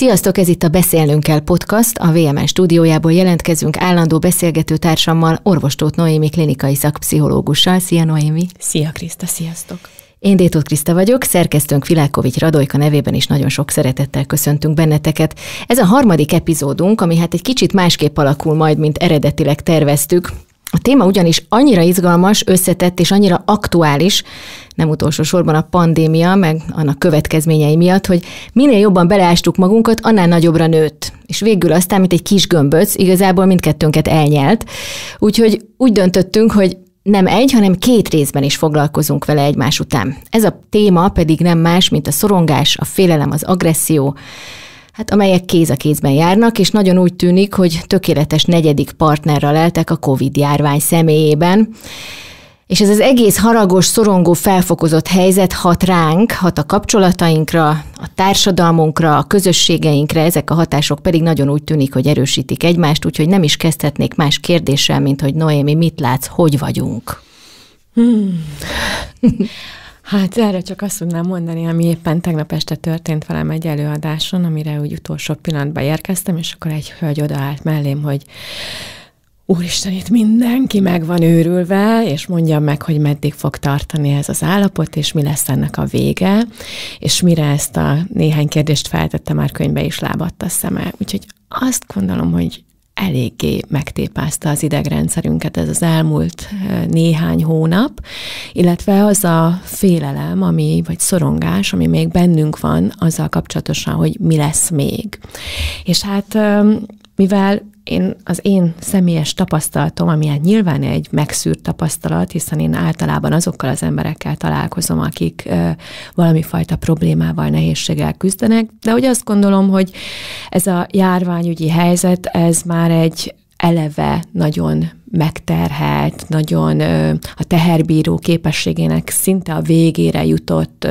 Sziasztok, ez itt a Beszélnünk kell podcast. A VMN stúdiójából jelentkezünk állandó beszélgető társammal, orvostót Noémi klinikai szakpszichológussal. Szia Noémi! Szia Kriszta, sziasztok! Én Détót Kriszta vagyok, szerkesztőnk Vilákovics Radojka nevében is nagyon sok szeretettel köszöntünk benneteket. Ez a harmadik epizódunk, ami hát egy kicsit másképp alakul majd, mint eredetileg terveztük. A téma ugyanis annyira izgalmas, összetett és annyira aktuális, nem utolsó sorban a pandémia, meg annak következményei miatt, hogy minél jobban beleástuk magunkat, annál nagyobbra nőtt. És végül aztán, mint egy kis gömböc, igazából mindkettőnket elnyelt. Úgyhogy úgy döntöttünk, hogy nem egy, hanem két részben is foglalkozunk vele egymás után. Ez a téma pedig nem más, mint a szorongás, a félelem, az agresszió, hát amelyek kéz a kézben járnak, és nagyon úgy tűnik, hogy tökéletes negyedik partnerrel leltek a COVID-járvány személyében. És ez az egész haragos, szorongó, felfokozott helyzet hat ránk, hat a kapcsolatainkra, a társadalmunkra, a közösségeinkre, ezek a hatások pedig nagyon úgy tűnik, hogy erősítik egymást, úgyhogy nem is kezdhetnék más kérdéssel, mint hogy Noémi, mit látsz, hogy vagyunk? Hmm. Hát erre csak azt tudnám mondani, ami éppen tegnap este történt velem egy előadáson, amire úgy utolsó pillanatban érkeztem, és akkor egy hölgy odaállt mellém, hogy Úristen, itt mindenki meg van őrülve, és mondja meg, hogy meddig fog tartani ez az állapot, és mi lesz ennek a vége, és mire ezt a néhány kérdést feltette, már könyvbe is lábadt a szeme. Úgyhogy azt gondolom, hogy eléggé megtépázta az idegrendszerünket ez az elmúlt eh, néhány hónap, illetve az a félelem, ami, vagy szorongás, ami még bennünk van azzal kapcsolatosan, hogy mi lesz még. És hát eh, mivel én, az én személyes tapasztalatom, ami hát nyilván egy megszűrt tapasztalat, hiszen én általában azokkal az emberekkel találkozom, akik ö, valami fajta problémával, nehézséggel küzdenek, de hogy azt gondolom, hogy ez a járványügyi helyzet, ez már egy eleve nagyon megterhelt, nagyon a teherbíró képességének szinte a végére jutott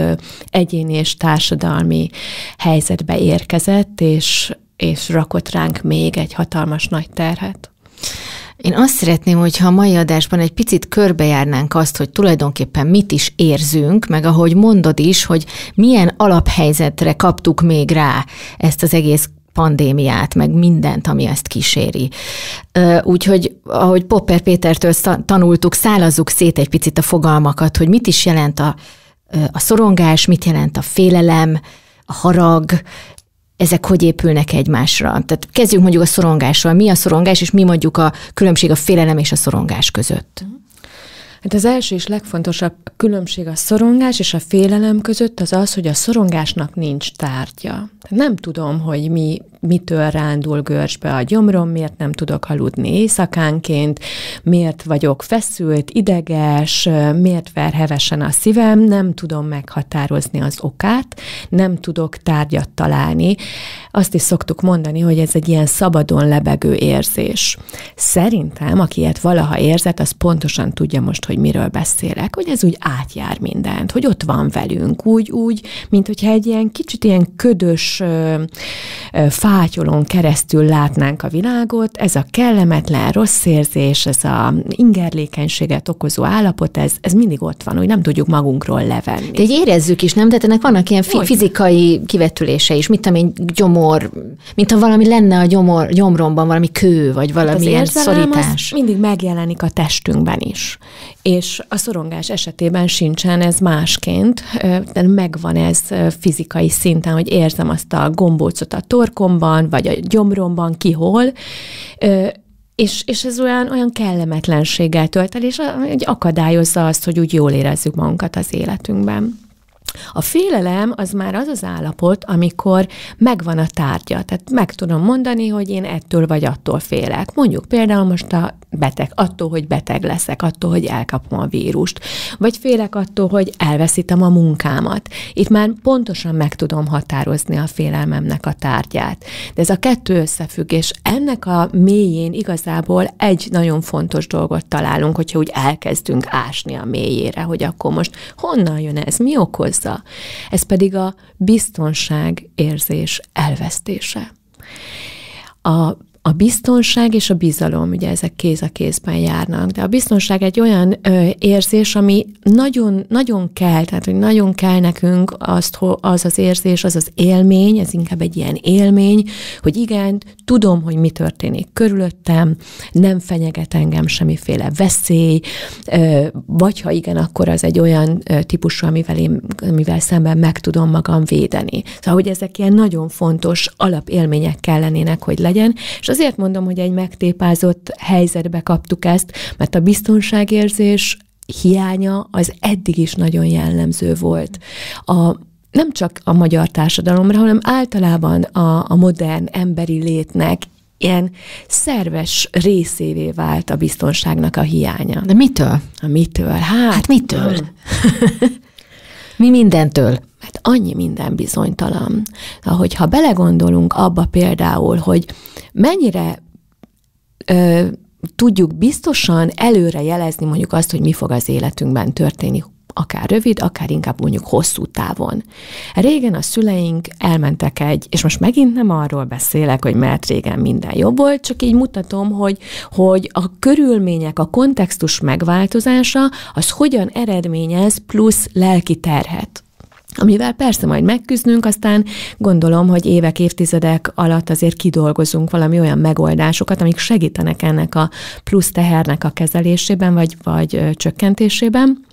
egyéni és társadalmi helyzetbe érkezett, és és rakott ránk még egy hatalmas nagy terhet. Én azt szeretném, hogyha a mai adásban egy picit körbejárnánk azt, hogy tulajdonképpen mit is érzünk, meg ahogy mondod is, hogy milyen alaphelyzetre kaptuk még rá ezt az egész pandémiát, meg mindent, ami ezt kíséri. Úgyhogy, ahogy Popper Pétertől tanultuk, szálazzuk szét egy picit a fogalmakat, hogy mit is jelent a, a szorongás, mit jelent a félelem, a harag, ezek hogy épülnek egymásra. Tehát kezdjük mondjuk a szorongással. Mi a szorongás, és mi mondjuk a különbség a félelem és a szorongás között? Hát az első és legfontosabb különbség a szorongás és a félelem között az az, hogy a szorongásnak nincs tárgya. Nem tudom, hogy mi mitől rándul görcsbe a gyomrom, miért nem tudok aludni éjszakánként, miért vagyok feszült, ideges, miért ver hevesen a szívem, nem tudom meghatározni az okát, nem tudok tárgyat találni. Azt is szoktuk mondani, hogy ez egy ilyen szabadon lebegő érzés. Szerintem, aki ilyet valaha érzett, az pontosan tudja most, hogy miről beszélek, hogy ez úgy átjár mindent, hogy ott van velünk, úgy, úgy, mint hogyha egy ilyen kicsit ilyen ködös, ö, ö, fátyolon keresztül látnánk a világot, ez a kellemetlen rossz érzés, ez a ingerlékenységet okozó állapot, ez, ez mindig ott van, úgy nem tudjuk magunkról levenni. De így érezzük is, nem? Tehát ennek vannak ilyen fi- fizikai kivetülése is, mint amint gyomor, mint ha valami lenne a gyomor, gyomromban, valami kő, vagy valami hát szorítás. mindig megjelenik a testünkben is. És a szorongás esetében sincsen ez másként, de megvan ez fizikai szinten, hogy érzem azt a gombócot a torkom, orromban, vagy a gyomromban, ki hol, és, és ez olyan, olyan kellemetlenséggel tölt el, és akadályozza azt, hogy úgy jól érezzük magunkat az életünkben. A félelem az már az az állapot, amikor megvan a tárgya, tehát meg tudom mondani, hogy én ettől vagy attól félek. Mondjuk például most a beteg, attól, hogy beteg leszek, attól, hogy elkapom a vírust, vagy félek attól, hogy elveszítem a munkámat. Itt már pontosan meg tudom határozni a félelmemnek a tárgyát. De ez a kettő összefüggés, ennek a mélyén igazából egy nagyon fontos dolgot találunk, hogyha úgy elkezdünk ásni a mélyére, hogy akkor most honnan jön ez, mi okoz hozza. Ez pedig a biztonság érzés elvesztése. A a biztonság és a bizalom, ugye ezek kéz a kézben járnak, de a biztonság egy olyan ö, érzés, ami nagyon, nagyon kell, tehát hogy nagyon kell nekünk azt, az az érzés, az az élmény, ez inkább egy ilyen élmény, hogy igen, tudom, hogy mi történik körülöttem, nem fenyeget engem semmiféle veszély, ö, vagy ha igen, akkor az egy olyan ö, típusú, amivel, én, amivel szemben meg tudom magam védeni. Szóval, hogy ezek ilyen nagyon fontos alapélmények kell lennének, hogy legyen, és az azért mondom, hogy egy megtépázott helyzetbe kaptuk ezt, mert a biztonságérzés hiánya az eddig is nagyon jellemző volt. A nem csak a magyar társadalomra, hanem általában a, a modern emberi létnek ilyen szerves részévé vált a biztonságnak a hiánya. De mitől? A mitől? Hát, hát mitől? Mi mindentől hát annyi minden bizonytalan. Ahogy ha belegondolunk abba például, hogy mennyire ö, tudjuk biztosan előre jelezni mondjuk azt, hogy mi fog az életünkben történni, akár rövid, akár inkább mondjuk hosszú távon. Régen a szüleink elmentek egy, és most megint nem arról beszélek, hogy mert régen minden jobb volt, csak így mutatom, hogy, hogy a körülmények, a kontextus megváltozása, az hogyan eredményez plusz lelki terhet amivel persze majd megküzdünk, aztán gondolom, hogy évek, évtizedek alatt azért kidolgozunk valami olyan megoldásokat, amik segítenek ennek a plusz tehernek a kezelésében, vagy, vagy csökkentésében.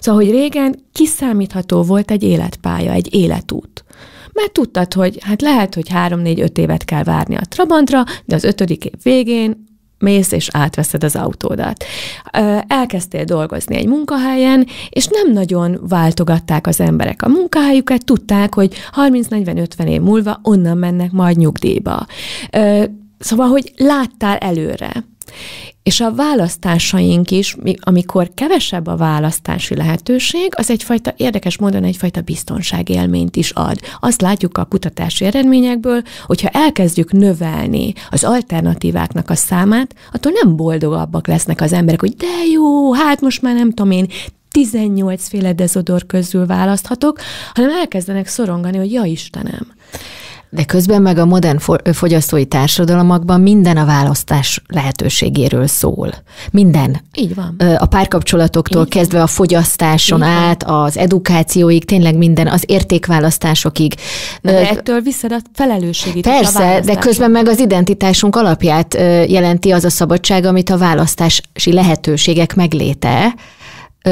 Szóval, hogy régen kiszámítható volt egy életpálya, egy életút. Mert tudtad, hogy hát lehet, hogy három négy öt évet kell várni a Trabantra, de az ötödik év végén mész és átveszed az autódat. Elkezdtél dolgozni egy munkahelyen, és nem nagyon váltogatták az emberek a munkahelyüket, tudták, hogy 30-40-50 év múlva onnan mennek majd nyugdíjba. Szóval, hogy láttál előre. És a választásaink is, amikor kevesebb a választási lehetőség, az egyfajta érdekes módon egyfajta biztonságélményt is ad. Azt látjuk a kutatási eredményekből, hogyha elkezdjük növelni az alternatíváknak a számát, attól nem boldogabbak lesznek az emberek, hogy de jó, hát most már nem tudom én, 18 féle dezodor közül választhatok, hanem elkezdenek szorongani, hogy ja Istenem, de közben meg a modern fogyasztói társadalmakban minden a választás lehetőségéről szól. Minden. Így van. A párkapcsolatoktól Így kezdve van. a fogyasztáson Így át, az edukációig, tényleg minden, az értékválasztásokig. De, de ettől vissza a felelősségét. Persze, a de közben meg az identitásunk alapját jelenti az a szabadság, amit a választási lehetőségek megléte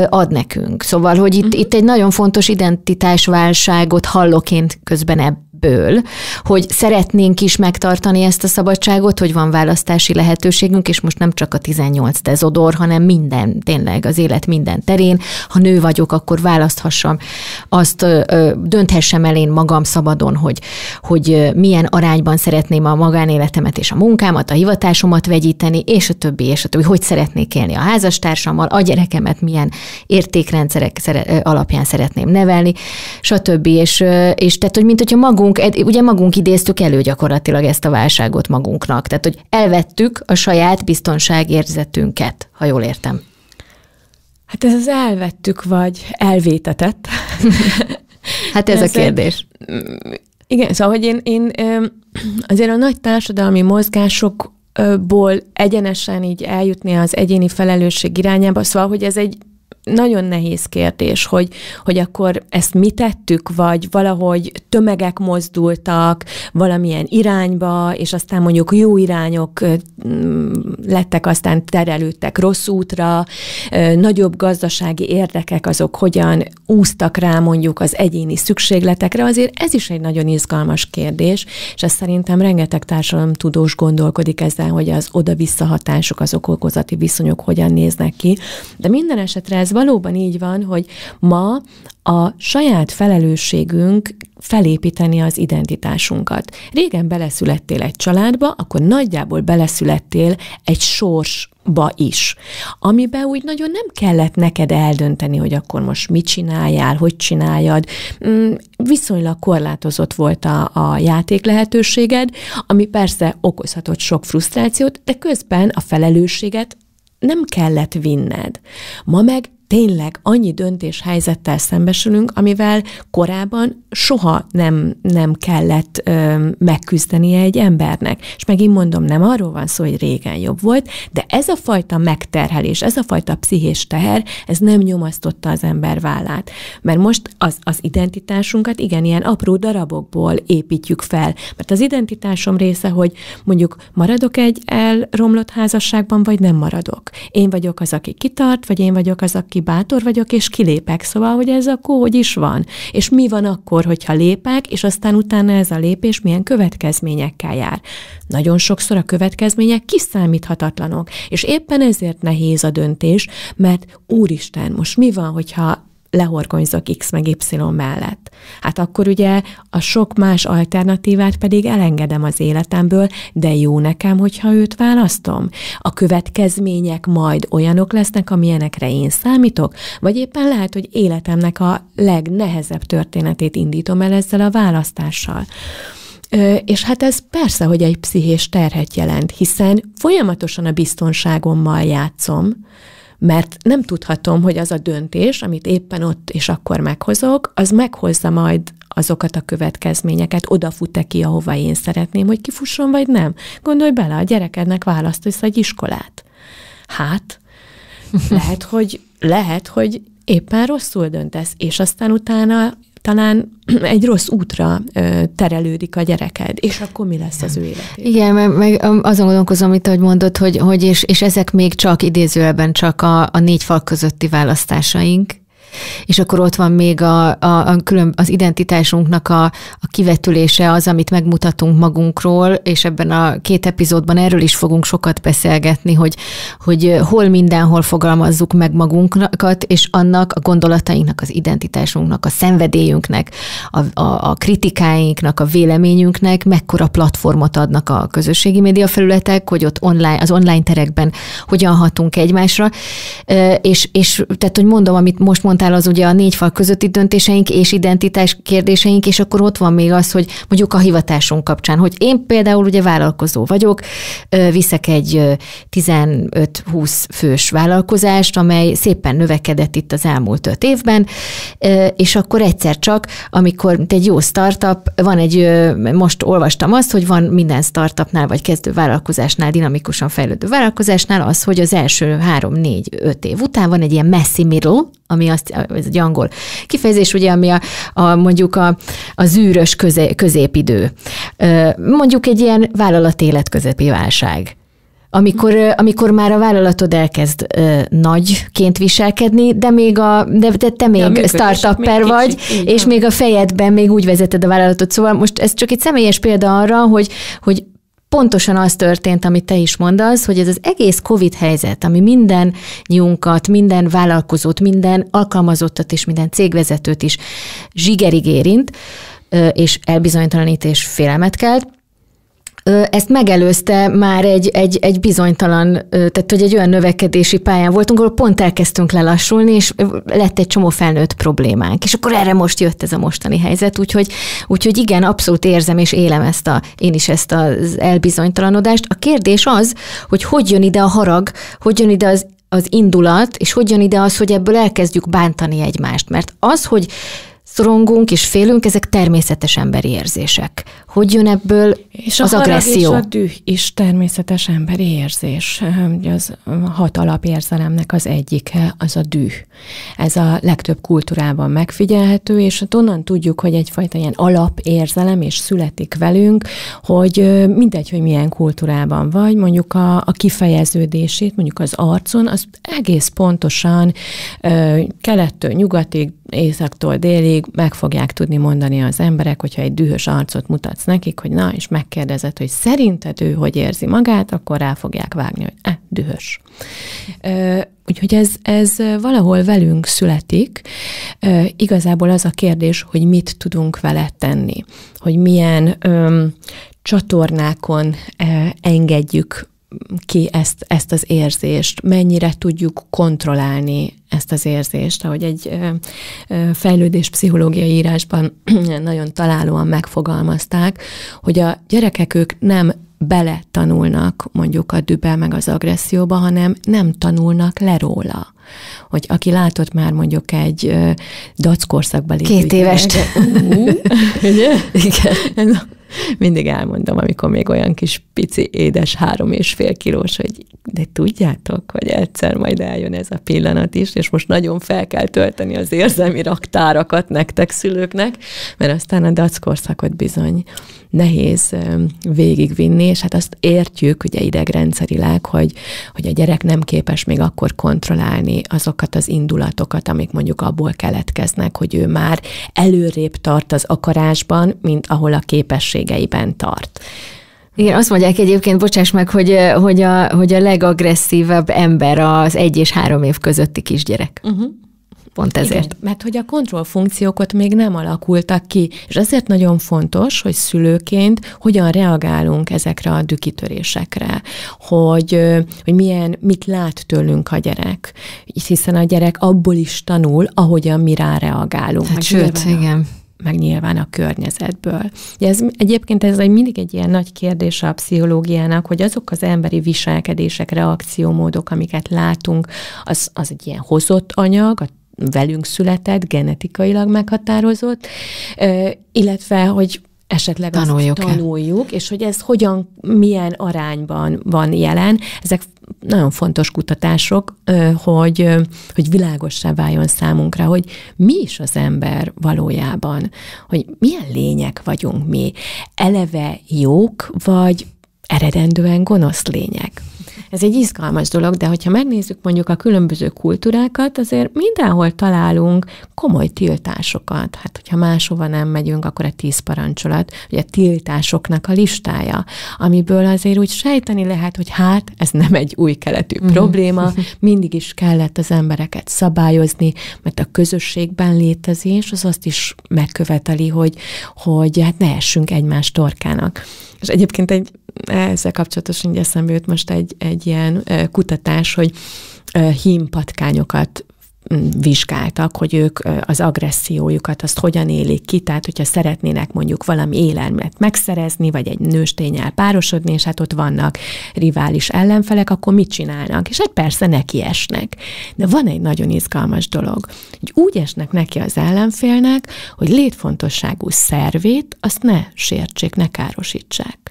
ad nekünk. Szóval, hogy itt, uh-huh. itt egy nagyon fontos identitásválságot hallok én közben ebb, ebből, hogy szeretnénk is megtartani ezt a szabadságot, hogy van választási lehetőségünk, és most nem csak a 18 dezodor, hanem minden, tényleg az élet minden terén. Ha nő vagyok, akkor választhassam azt, dönthessem el én magam szabadon, hogy, hogy milyen arányban szeretném a magánéletemet és a munkámat, a hivatásomat vegyíteni, és a többi, és a többi, hogy szeretnék élni a házastársammal, a gyerekemet milyen értékrendszerek szere, alapján szeretném nevelni, stb. És, és tehát, hogy mint hogyha magunk magunk, ugye magunk idéztük elő gyakorlatilag ezt a válságot magunknak. Tehát, hogy elvettük a saját biztonságérzetünket, ha jól értem. Hát ez az elvettük, vagy elvétetett. hát ez, ez a kérdés. Egy, mm, igen, szóval, hogy én, én azért a nagy társadalmi mozgásokból egyenesen így eljutni az egyéni felelősség irányába, szóval, hogy ez egy nagyon nehéz kérdés, hogy, hogy akkor ezt mi tettük, vagy valahogy tömegek mozdultak valamilyen irányba, és aztán mondjuk jó irányok mm, lettek, aztán terelődtek rossz útra, nagyobb gazdasági érdekek azok hogyan úsztak rá mondjuk az egyéni szükségletekre, azért ez is egy nagyon izgalmas kérdés, és ez szerintem rengeteg társadalom tudós gondolkodik ezzel, hogy az oda visszahatások az okozati viszonyok hogyan néznek ki, de minden esetre ez ez valóban így van, hogy ma a saját felelősségünk felépíteni az identitásunkat. Régen beleszülettél egy családba, akkor nagyjából beleszülettél egy sors ba is, amiben úgy nagyon nem kellett neked eldönteni, hogy akkor most mit csináljál, hogy csináljad. Mm, viszonylag korlátozott volt a, a játék lehetőséged, ami persze okozhatott sok frusztrációt, de közben a felelősséget nem kellett vinned. Ma meg tényleg annyi döntés helyzettel szembesülünk, amivel korábban soha nem, nem kellett ö, megküzdenie egy embernek. És megint mondom, nem arról van szó, hogy régen jobb volt, de ez a fajta megterhelés, ez a fajta pszichés teher, ez nem nyomasztotta az ember vállát. Mert most az, az identitásunkat igen, ilyen apró darabokból építjük fel. Mert az identitásom része, hogy mondjuk maradok egy elromlott házasságban, vagy nem maradok. Én vagyok az, aki kitart, vagy én vagyok az, aki bátor vagyok, és kilépek. Szóval, hogy ez akkor hogy is van. És mi van akkor, hogyha lépek, és aztán utána ez a lépés milyen következményekkel jár. Nagyon sokszor a következmények kiszámíthatatlanok, és éppen ezért nehéz a döntés, mert úristen, most mi van, hogyha lehorgonyzok X meg Y mellett. Hát akkor ugye a sok más alternatívát pedig elengedem az életemből, de jó nekem, hogyha őt választom. A következmények majd olyanok lesznek, amilyenekre én számítok, vagy éppen lehet, hogy életemnek a legnehezebb történetét indítom el ezzel a választással. És hát ez persze, hogy egy pszichés terhet jelent, hiszen folyamatosan a biztonságommal játszom, mert nem tudhatom, hogy az a döntés, amit éppen ott és akkor meghozok, az meghozza majd azokat a következményeket, odafut-e ki, ahova én szeretném, hogy kifusson, vagy nem. Gondolj bele, a gyerekednek választasz egy iskolát. Hát, lehet, hogy, lehet, hogy éppen rosszul döntesz, és aztán utána talán egy rossz útra terelődik a gyereked, és akkor mi lesz az ő életében? Igen, meg, meg azon gondolkozom, amit ahogy mondod, hogy, hogy és, és ezek még csak idézőben, csak a, a négy fal közötti választásaink, és akkor ott van még a, a, a külön, az identitásunknak a, a kivetülése, az, amit megmutatunk magunkról, és ebben a két epizódban erről is fogunk sokat beszélgetni, hogy, hogy hol mindenhol fogalmazzuk meg magunkat, és annak a gondolatainknak, az identitásunknak, a szenvedélyünknek, a, a, a kritikáinknak, a véleményünknek mekkora platformot adnak a közösségi média felületek, hogy ott online, az online terekben hogyan hatunk egymásra, és, és tehát, hogy mondom, amit most mondtam, mondtál, az ugye a négy fal közötti döntéseink és identitás kérdéseink, és akkor ott van még az, hogy mondjuk a hivatásunk kapcsán, hogy én például ugye vállalkozó vagyok, viszek egy 15-20 fős vállalkozást, amely szépen növekedett itt az elmúlt öt évben, és akkor egyszer csak, amikor egy jó startup, van egy, most olvastam azt, hogy van minden startupnál vagy kezdő vállalkozásnál, dinamikusan fejlődő vállalkozásnál az, hogy az első három, négy, öt év után van egy ilyen messy middle, ami azt, ez egy angol kifejezés, ugye, ami a, a mondjuk a, a zűrös közé, középidő. Mondjuk egy ilyen vállalat életközepi válság. Amikor, amikor már a vállalatod elkezd ö, nagyként viselkedni, de még a, de, de te még ja, startupper vagy, kicsi, és van. még a fejedben még úgy vezeted a vállalatot. Szóval most ez csak egy személyes példa arra, hogy, hogy pontosan az történt, amit te is mondasz, hogy ez az egész COVID helyzet, ami minden nyunkat, minden vállalkozót, minden alkalmazottat és minden cégvezetőt is zsigerig érint, és elbizonytalanít és félelmet kelt, ezt megelőzte már egy, egy, egy bizonytalan, tehát hogy egy olyan növekedési pályán voltunk, ahol pont elkezdtünk lelassulni, és lett egy csomó felnőtt problémánk. És akkor erre most jött ez a mostani helyzet, úgyhogy, úgyhogy igen, abszolút érzem és élem ezt a, én is ezt az elbizonytalanodást. A kérdés az, hogy hogy jön ide a harag, hogy jön ide az, az indulat, és hogyan ide az, hogy ebből elkezdjük bántani egymást. Mert az, hogy szorongunk és félünk, ezek természetes emberi érzések. Hogy jön ebből és az a agresszió? És a düh is természetes emberi érzés. Hm, az hat alapérzelemnek az egyike eh, az a düh. Ez a legtöbb kultúrában megfigyelhető, és hát onnan tudjuk, hogy egyfajta ilyen alapérzelem és születik velünk, hogy mindegy, hogy milyen kultúrában vagy, mondjuk a, a kifejeződését, mondjuk az arcon, az egész pontosan kelettől nyugatig, északtól délig meg fogják tudni mondani az emberek, hogyha egy dühös arcot mutatsz nekik, hogy na, és megkérdezed, hogy szerinted ő hogy érzi magát, akkor rá fogják vágni, hogy eh, dühös. úgyhogy ez, ez valahol velünk születik. igazából az a kérdés, hogy mit tudunk vele tenni, hogy milyen csatornákon engedjük ki ezt, ezt az érzést, mennyire tudjuk kontrollálni ezt az érzést, ahogy egy fejlődés pszichológiai írásban nagyon találóan megfogalmazták, hogy a gyerekek ők nem bele tanulnak mondjuk a dübe meg az agresszióba, hanem nem tanulnak le róla. Hogy aki látott már mondjuk egy dackorszakbeli... Két évest. ugye? Igen mindig elmondom, amikor még olyan kis pici édes három és fél kilós, hogy de tudjátok, hogy egyszer majd eljön ez a pillanat is, és most nagyon fel kell tölteni az érzelmi raktárakat nektek szülőknek, mert aztán a dackorszakot bizony nehéz végigvinni, és hát azt értjük ugye idegrendszerileg, hogy, hogy a gyerek nem képes még akkor kontrollálni azokat az indulatokat, amik mondjuk abból keletkeznek, hogy ő már előrébb tart az akarásban, mint ahol a képesség mélységeiben tart. Igen, azt mondják egyébként, bocsáss meg, hogy, hogy, a, hogy a legagresszívebb ember az egy és három év közötti kisgyerek. Uh-huh. Pont ezért. Igen, mert hogy a kontrollfunkciókat még nem alakultak ki, és azért nagyon fontos, hogy szülőként hogyan reagálunk ezekre a dükitörésekre, hogy, hogy milyen, mit lát tőlünk a gyerek, hiszen a gyerek abból is tanul, ahogyan mi rá reagálunk. Hát, sőt, igen. A meg nyilván a környezetből. ez, egyébként ez egy, mindig egy ilyen nagy kérdés a pszichológiának, hogy azok az emberi viselkedések, reakciómódok, amiket látunk, az, az egy ilyen hozott anyag, a velünk született, genetikailag meghatározott, illetve, hogy esetleg tanuljuk, tanuljuk és hogy ez hogyan, milyen arányban van jelen. Ezek nagyon fontos kutatások, hogy, hogy világossá váljon számunkra, hogy mi is az ember valójában, hogy milyen lények vagyunk mi, eleve jók, vagy eredendően gonosz lények. Ez egy izgalmas dolog, de hogyha megnézzük mondjuk a különböző kultúrákat, azért mindenhol találunk komoly tiltásokat. Hát, hogyha máshova nem megyünk, akkor a tíz parancsolat, ugye a tiltásoknak a listája, amiből azért úgy sejteni lehet, hogy hát, ez nem egy új keletű mm. probléma, mindig is kellett az embereket szabályozni, mert a közösségben létezés az azt is megköveteli, hogy, hogy hát ne essünk egymás torkának. És egyébként egy ezzel kapcsolatosan így eszembe jött most egy, egy ilyen kutatás, hogy hímpatkányokat mm, vizsgáltak, hogy ők az agressziójukat, azt hogyan élik ki, tehát hogyha szeretnének mondjuk valami élelmet megszerezni, vagy egy nőstényel párosodni, és hát ott vannak rivális ellenfelek, akkor mit csinálnak? És hát persze neki esnek. De van egy nagyon izgalmas dolog, hogy úgy esnek neki az ellenfélnek, hogy létfontosságú szervét azt ne sértsék, ne károsítsák.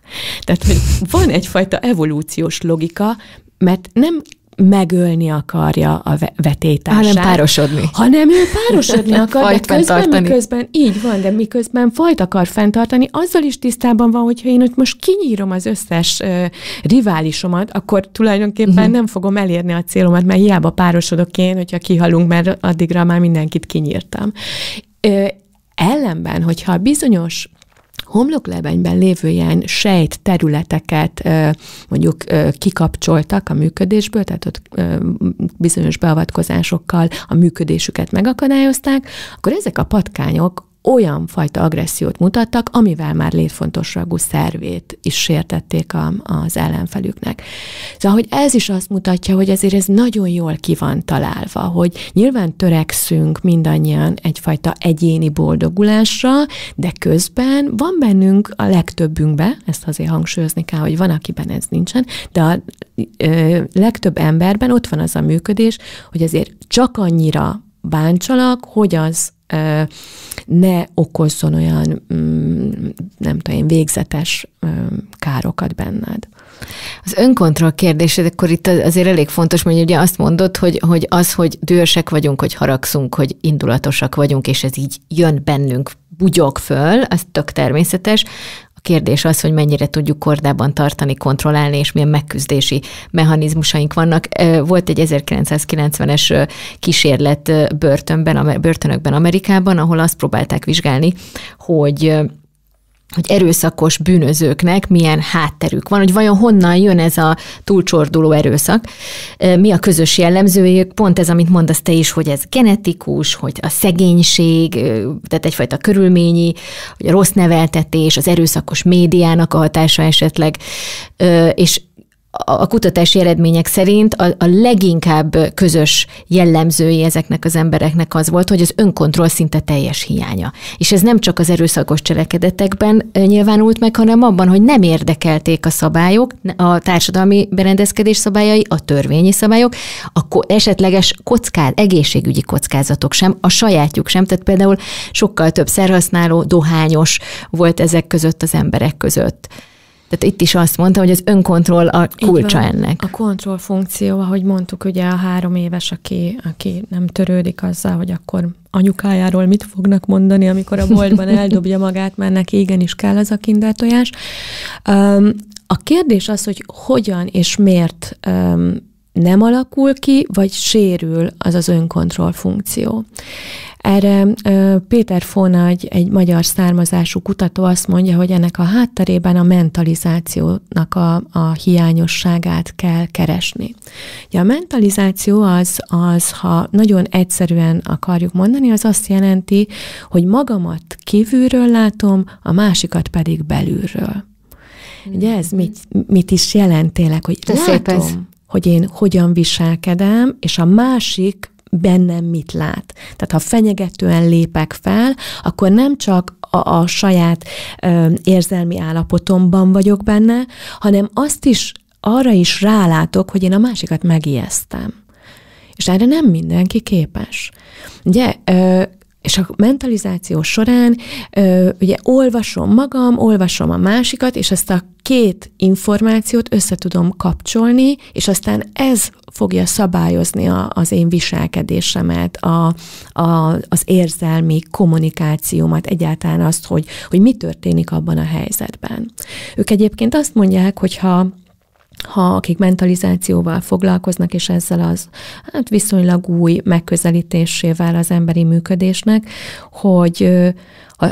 Tehát, hogy van egyfajta evolúciós logika, mert nem megölni akarja a vetétársát. Hanem párosodni. Hanem ő párosodni akar, Fajt de közben, miközben, így van, de miközben fajt akar fenntartani, azzal is tisztában van, hogyha én ott most kinyírom az összes uh, riválisomat, akkor tulajdonképpen uh-huh. nem fogom elérni a célomat, mert hiába párosodok én, hogyha kihalunk, mert addigra már mindenkit kinyírtam. Ö, ellenben, hogyha bizonyos homloklebenyben lévő ilyen sejt területeket mondjuk kikapcsoltak a működésből, tehát ott bizonyos beavatkozásokkal a működésüket megakadályozták, akkor ezek a patkányok olyan fajta agressziót mutattak, amivel már létfontosságú szervét is sértették a, az ellenfelüknek. Szóval, hogy ez is azt mutatja, hogy ezért ez nagyon jól ki van találva, hogy nyilván törekszünk mindannyian egyfajta egyéni boldogulásra, de közben van bennünk a legtöbbünkbe, ezt azért hangsúlyozni kell, hogy van, akiben ez nincsen, de a ö, legtöbb emberben ott van az a működés, hogy azért csak annyira bántsalak, hogy az ne okozzon olyan, mm, nem tudom én, végzetes károkat benned. Az önkontroll kérdésed, akkor itt azért elég fontos, mert ugye azt mondod, hogy, hogy az, hogy dősek vagyunk, hogy haragszunk, hogy indulatosak vagyunk, és ez így jön bennünk, bugyog föl, az tök természetes kérdés az, hogy mennyire tudjuk kordában tartani, kontrollálni, és milyen megküzdési mechanizmusaink vannak. Volt egy 1990-es kísérlet börtönben, börtönökben Amerikában, ahol azt próbálták vizsgálni, hogy hogy erőszakos bűnözőknek milyen hátterük van, hogy vajon honnan jön ez a túlcsorduló erőszak, mi a közös jellemzőjük, pont ez, amit mondasz te is, hogy ez genetikus, hogy a szegénység, tehát egyfajta körülményi, hogy a rossz neveltetés, az erőszakos médiának a hatása esetleg, és a kutatási eredmények szerint a, a leginkább közös jellemzői ezeknek az embereknek az volt, hogy az önkontroll szinte teljes hiánya. És ez nem csak az erőszakos cselekedetekben nyilvánult meg, hanem abban, hogy nem érdekelték a szabályok, a társadalmi berendezkedés szabályai, a törvényi szabályok, a ko- esetleges kockáz, egészségügyi kockázatok sem, a sajátjuk sem, tehát például sokkal több szerhasználó, dohányos volt ezek között az emberek között. Tehát itt is azt mondta, hogy az önkontroll a kulcsa van, ennek. A kontroll funkció, ahogy mondtuk, ugye a három éves, aki, aki nem törődik azzal, hogy akkor anyukájáról mit fognak mondani, amikor a boltban eldobja magát, mert neki igenis kell az a kindertojás. Um, a kérdés az, hogy hogyan és miért um, nem alakul ki, vagy sérül az az önkontroll funkció. Erre Péter Fonagy, egy magyar származású kutató azt mondja, hogy ennek a hátterében a mentalizációnak a, a hiányosságát kell keresni. Ugye a mentalizáció az, az, ha nagyon egyszerűen akarjuk mondani, az azt jelenti, hogy magamat kívülről látom, a másikat pedig belülről. Ugye ez mm-hmm. mit, mit is jelent tényleg, hogy Te látom, ez. hogy én hogyan viselkedem, és a másik bennem mit lát. Tehát ha fenyegetően lépek fel, akkor nem csak a, a saját ö, érzelmi állapotomban vagyok benne, hanem azt is arra is rálátok, hogy én a másikat megijesztem. És erre nem mindenki képes. Ugye, ö, és a mentalizáció során ö, ugye olvasom magam, olvasom a másikat, és ezt a két információt össze tudom kapcsolni, és aztán ez fogja szabályozni a, az én viselkedésemet, a, a, az érzelmi kommunikációmat, egyáltalán azt, hogy, hogy mi történik abban a helyzetben. Ők egyébként azt mondják, hogy ha ha akik mentalizációval foglalkoznak, és ezzel az hát viszonylag új megközelítésével az emberi működésnek, hogy ha,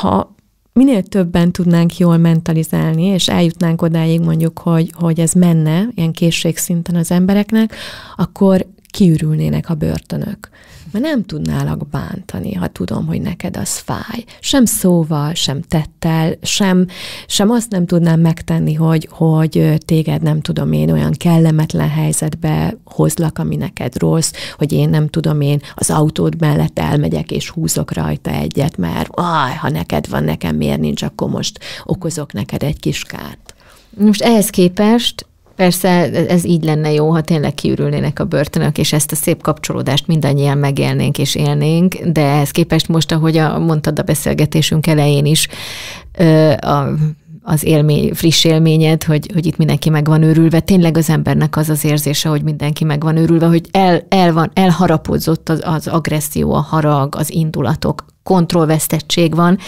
ha minél többen tudnánk jól mentalizálni, és eljutnánk odáig mondjuk, hogy, hogy ez menne ilyen készségszinten az embereknek, akkor kiürülnének a börtönök mert nem tudnálak bántani, ha tudom, hogy neked az fáj. Sem szóval, sem tettel, sem, sem azt nem tudnám megtenni, hogy, hogy téged nem tudom én olyan kellemetlen helyzetbe hozlak, ami neked rossz, hogy én nem tudom én az autód mellett elmegyek és húzok rajta egyet, mert aj, ha neked van, nekem miért nincs, akkor most okozok neked egy kis kárt. Most ehhez képest Persze ez így lenne jó, ha tényleg kiürülnének a börtönök, és ezt a szép kapcsolódást mindannyian megélnénk és élnénk, de ehhez képest most, ahogy a, mondtad a beszélgetésünk elején is, a az élmény, friss élményed, hogy, hogy itt mindenki meg van őrülve. Tényleg az embernek az az érzése, hogy mindenki meg van őrülve, hogy el, el van, elharapódzott az, az agresszió, a harag, az indulatok kontrollvesztettség van,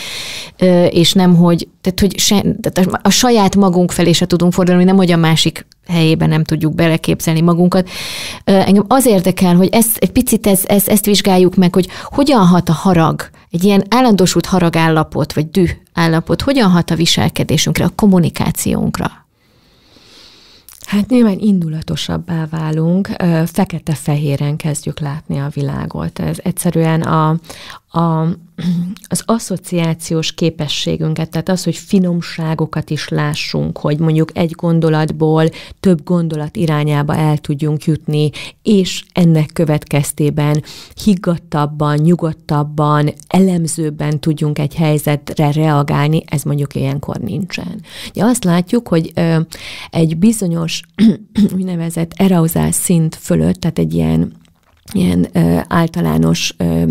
és nem, hogy, tehát, hogy se, tehát a saját magunk felé se tudunk fordulni, nem, hogy a másik helyébe nem tudjuk beleképzelni magunkat. Engem az érdekel, hogy ezt egy picit ez, ez, ezt vizsgáljuk meg, hogy hogyan hat a harag, egy ilyen állandósult haragállapot, vagy düh állapot, hogyan hat a viselkedésünkre, a kommunikációnkra? Hát nyilván indulatosabbá válunk, fekete-fehéren kezdjük látni a világot. Ez egyszerűen a, a, az asszociációs képességünket, tehát az, hogy finomságokat is lássunk, hogy mondjuk egy gondolatból több gondolat irányába el tudjunk jutni, és ennek következtében higgadtabban, nyugodtabban, elemzőbben tudjunk egy helyzetre reagálni, ez mondjuk ilyenkor nincsen. Ugye azt látjuk, hogy ö, egy bizonyos úgynevezett erauzás szint fölött, tehát egy ilyen ilyen ö, általános ö,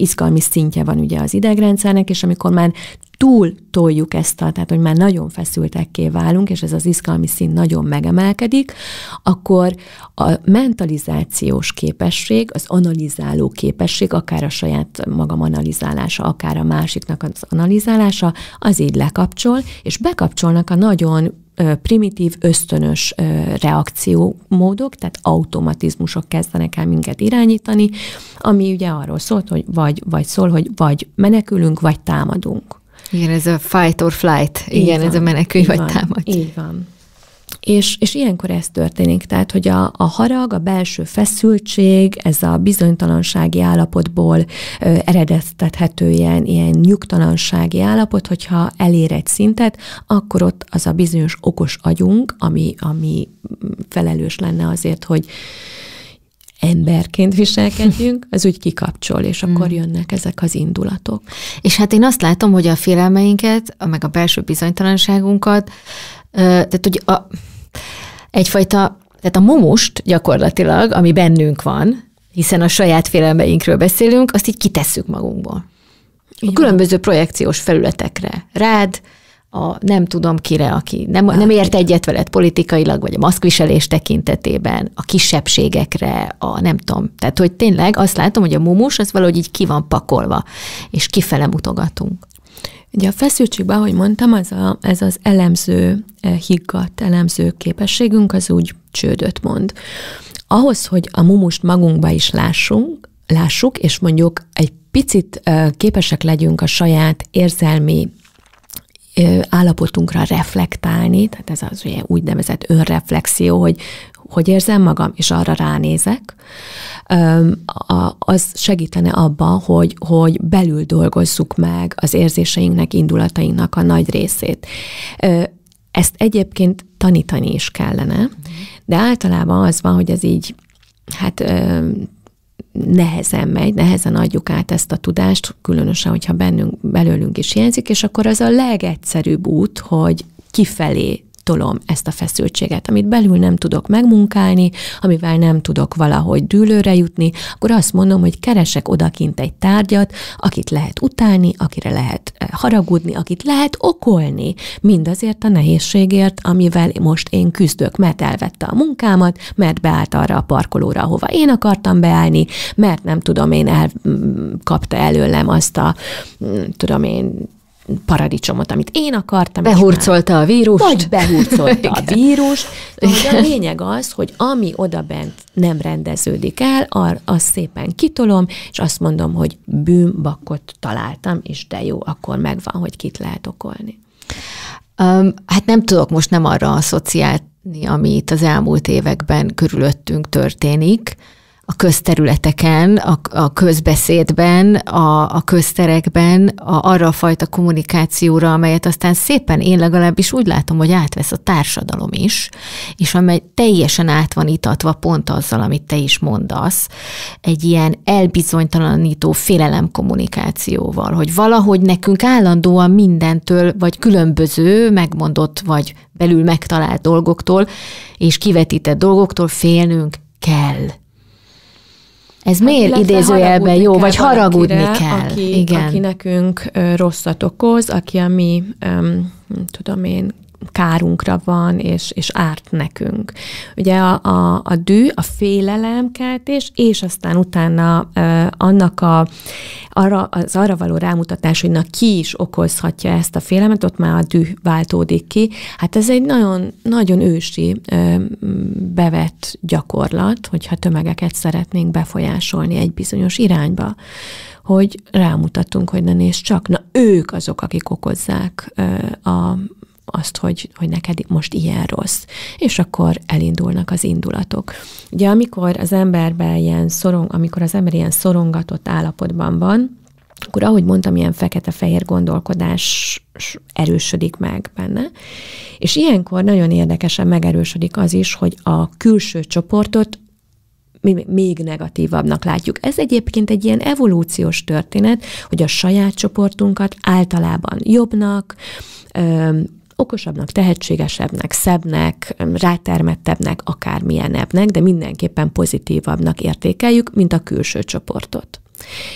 izgalmi szintje van ugye az idegrendszernek, és amikor már túl toljuk ezt a, tehát hogy már nagyon feszültekké válunk, és ez az izgalmi szint nagyon megemelkedik, akkor a mentalizációs képesség, az analizáló képesség, akár a saját magam analizálása, akár a másiknak az analizálása, az így lekapcsol, és bekapcsolnak a nagyon primitív, ösztönös reakciómódok, tehát automatizmusok kezdenek el minket irányítani, ami ugye arról szólt, hogy vagy, vagy szól, hogy vagy menekülünk, vagy támadunk. Igen, ez a fight or flight. Igen, ez a menekülj vagy támad. Így van. És, és ilyenkor ez történik, tehát hogy a, a harag, a belső feszültség, ez a bizonytalansági állapotból ö, eredeztethető ilyen, ilyen nyugtalansági állapot, hogyha elér egy szintet, akkor ott az a bizonyos okos agyunk, ami, ami felelős lenne azért, hogy emberként viselkedjünk, az úgy kikapcsol, és akkor hmm. jönnek ezek az indulatok. És hát én azt látom, hogy a félelmeinket, meg a belső bizonytalanságunkat, tehát hogy a, egyfajta, tehát a mumust gyakorlatilag, ami bennünk van, hiszen a saját félelmeinkről beszélünk, azt így kitesszük magunkból. A különböző projekciós felületekre. Rád, a nem tudom kire, aki nem, nem hát, ért egyet veled politikailag, vagy a maszkviselés tekintetében, a kisebbségekre, a nem tudom. Tehát, hogy tényleg azt látom, hogy a mumus az valahogy így ki van pakolva, és kifele mutogatunk. Ugye a feszültségben, ahogy mondtam, az a, ez az elemző Eh, higgadt elemző képességünk az úgy csődöt mond. Ahhoz, hogy a mumust magunkba is lássunk, lássuk, és mondjuk egy picit eh, képesek legyünk a saját érzelmi eh, állapotunkra reflektálni, tehát ez az ugye úgynevezett önreflexió, hogy hogy érzem magam, és arra ránézek, az segítene abba hogy, hogy belül dolgozzuk meg az érzéseinknek, indulatainknak a nagy részét. Ezt egyébként tanítani is kellene, de általában az van, hogy ez így, hát nehezen megy, nehezen adjuk át ezt a tudást, különösen, hogyha bennünk, belőlünk is jelzik, és akkor az a legegyszerűbb út, hogy kifelé tolom ezt a feszültséget, amit belül nem tudok megmunkálni, amivel nem tudok valahogy dűlőre jutni, akkor azt mondom, hogy keresek odakint egy tárgyat, akit lehet utálni, akire lehet eh, haragudni, akit lehet okolni, mindazért a nehézségért, amivel most én küzdök, mert elvette a munkámat, mert beállt arra a parkolóra, ahova én akartam beállni, mert nem tudom, én elkapta mm, előlem azt a, mm, tudom én, paradicsomot, amit én akartam. Behurcolta a vírus Vagy behurcolta a vírus, De a lényeg az, hogy ami odabent nem rendeződik el, ar, azt szépen kitolom, és azt mondom, hogy bűnbakot találtam, és de jó, akkor megvan, hogy kit lehet okolni. Um, hát nem tudok most nem arra asszociálni, ami itt az elmúlt években körülöttünk történik, a közterületeken, a, a közbeszédben, a, a közterekben, a, arra a fajta kommunikációra, amelyet aztán szépen én legalábbis úgy látom, hogy átvesz a társadalom is, és amely teljesen át van itatva pont azzal, amit te is mondasz, egy ilyen elbizonytalanító félelem kommunikációval, hogy valahogy nekünk állandóan mindentől, vagy különböző, megmondott, vagy belül megtalált dolgoktól, és kivetített dolgoktól félnünk kell ez hát, miért idézőjelben jó, vagy haragudni kell? Aki, Igen. aki nekünk rosszat okoz, aki a mi, um, tudom én, kárunkra van, és, és árt nekünk. Ugye a, a, a dű, a félelemkeltés, és aztán utána ö, annak a, arra, az arra való rámutatás, hogy na ki is okozhatja ezt a félelmet, ott már a dű váltódik ki. Hát ez egy nagyon, nagyon ősi ö, bevett gyakorlat, hogyha tömegeket szeretnénk befolyásolni egy bizonyos irányba hogy rámutatunk, hogy ne nézd csak, na ők azok, akik okozzák a, azt, hogy, hogy neked most ilyen rossz. És akkor elindulnak az indulatok. Ugye amikor az emberben ilyen szorong, amikor az ember ilyen szorongatott állapotban van, akkor ahogy mondtam, ilyen fekete-fehér gondolkodás erősödik meg benne. És ilyenkor nagyon érdekesen megerősödik az is, hogy a külső csoportot mi még negatívabbnak látjuk. Ez egyébként egy ilyen evolúciós történet, hogy a saját csoportunkat általában jobbnak, okosabbnak, tehetségesebbnek, szebbnek, rátermettebbnek, akármilyenebbnek, de mindenképpen pozitívabbnak értékeljük, mint a külső csoportot.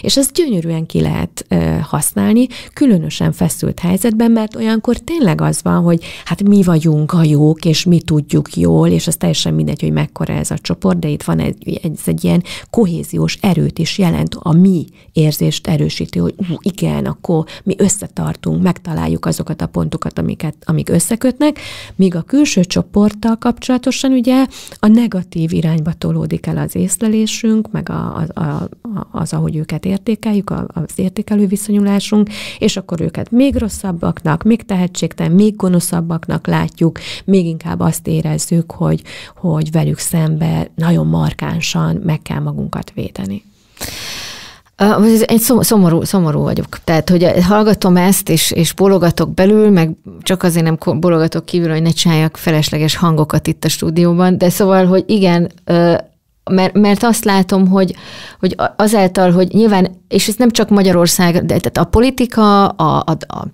És ezt gyönyörűen ki lehet ö, használni, különösen feszült helyzetben, mert olyankor tényleg az van, hogy hát mi vagyunk a jók, és mi tudjuk jól, és ez teljesen mindegy, hogy mekkora ez a csoport, de itt van egy, egy, egy ilyen kohéziós erőt is jelent, a mi érzést erősíti, hogy ú, igen, akkor mi összetartunk, megtaláljuk azokat a pontokat, amiket, amik összekötnek, míg a külső csoporttal kapcsolatosan ugye a negatív irányba tolódik el az észlelésünk, meg a, a, a az, ahogy őket értékeljük, az értékelő viszonyulásunk, és akkor őket még rosszabbaknak, még tehetségtelen, még gonoszabbaknak látjuk, még inkább azt érezzük, hogy, hogy velük szembe nagyon markánsan meg kell magunkat védeni. Én szomorú, szomorú vagyok. Tehát, hogy hallgatom ezt, és, és bologatok belül, meg csak azért nem bologatok kívül, hogy ne csináljak felesleges hangokat itt a stúdióban, de szóval, hogy igen, mert, mert azt látom, hogy, hogy azáltal, hogy nyilván, és ez nem csak Magyarország, de tehát a politika, a, a, a,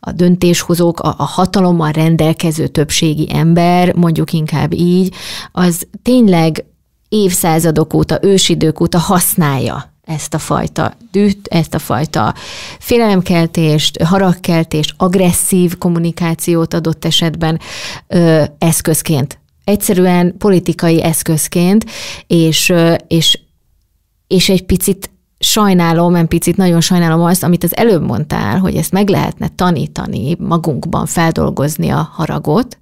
a döntéshozók, a, a hatalommal rendelkező többségi ember, mondjuk inkább így, az tényleg évszázadok óta, ősidők óta használja ezt a fajta dűt, ezt a fajta félelemkeltést, haragkeltést, agresszív kommunikációt adott esetben ö, eszközként Egyszerűen politikai eszközként, és, és, és egy picit sajnálom, egy picit nagyon sajnálom azt, amit az előbb mondtál, hogy ezt meg lehetne tanítani, magunkban feldolgozni a haragot,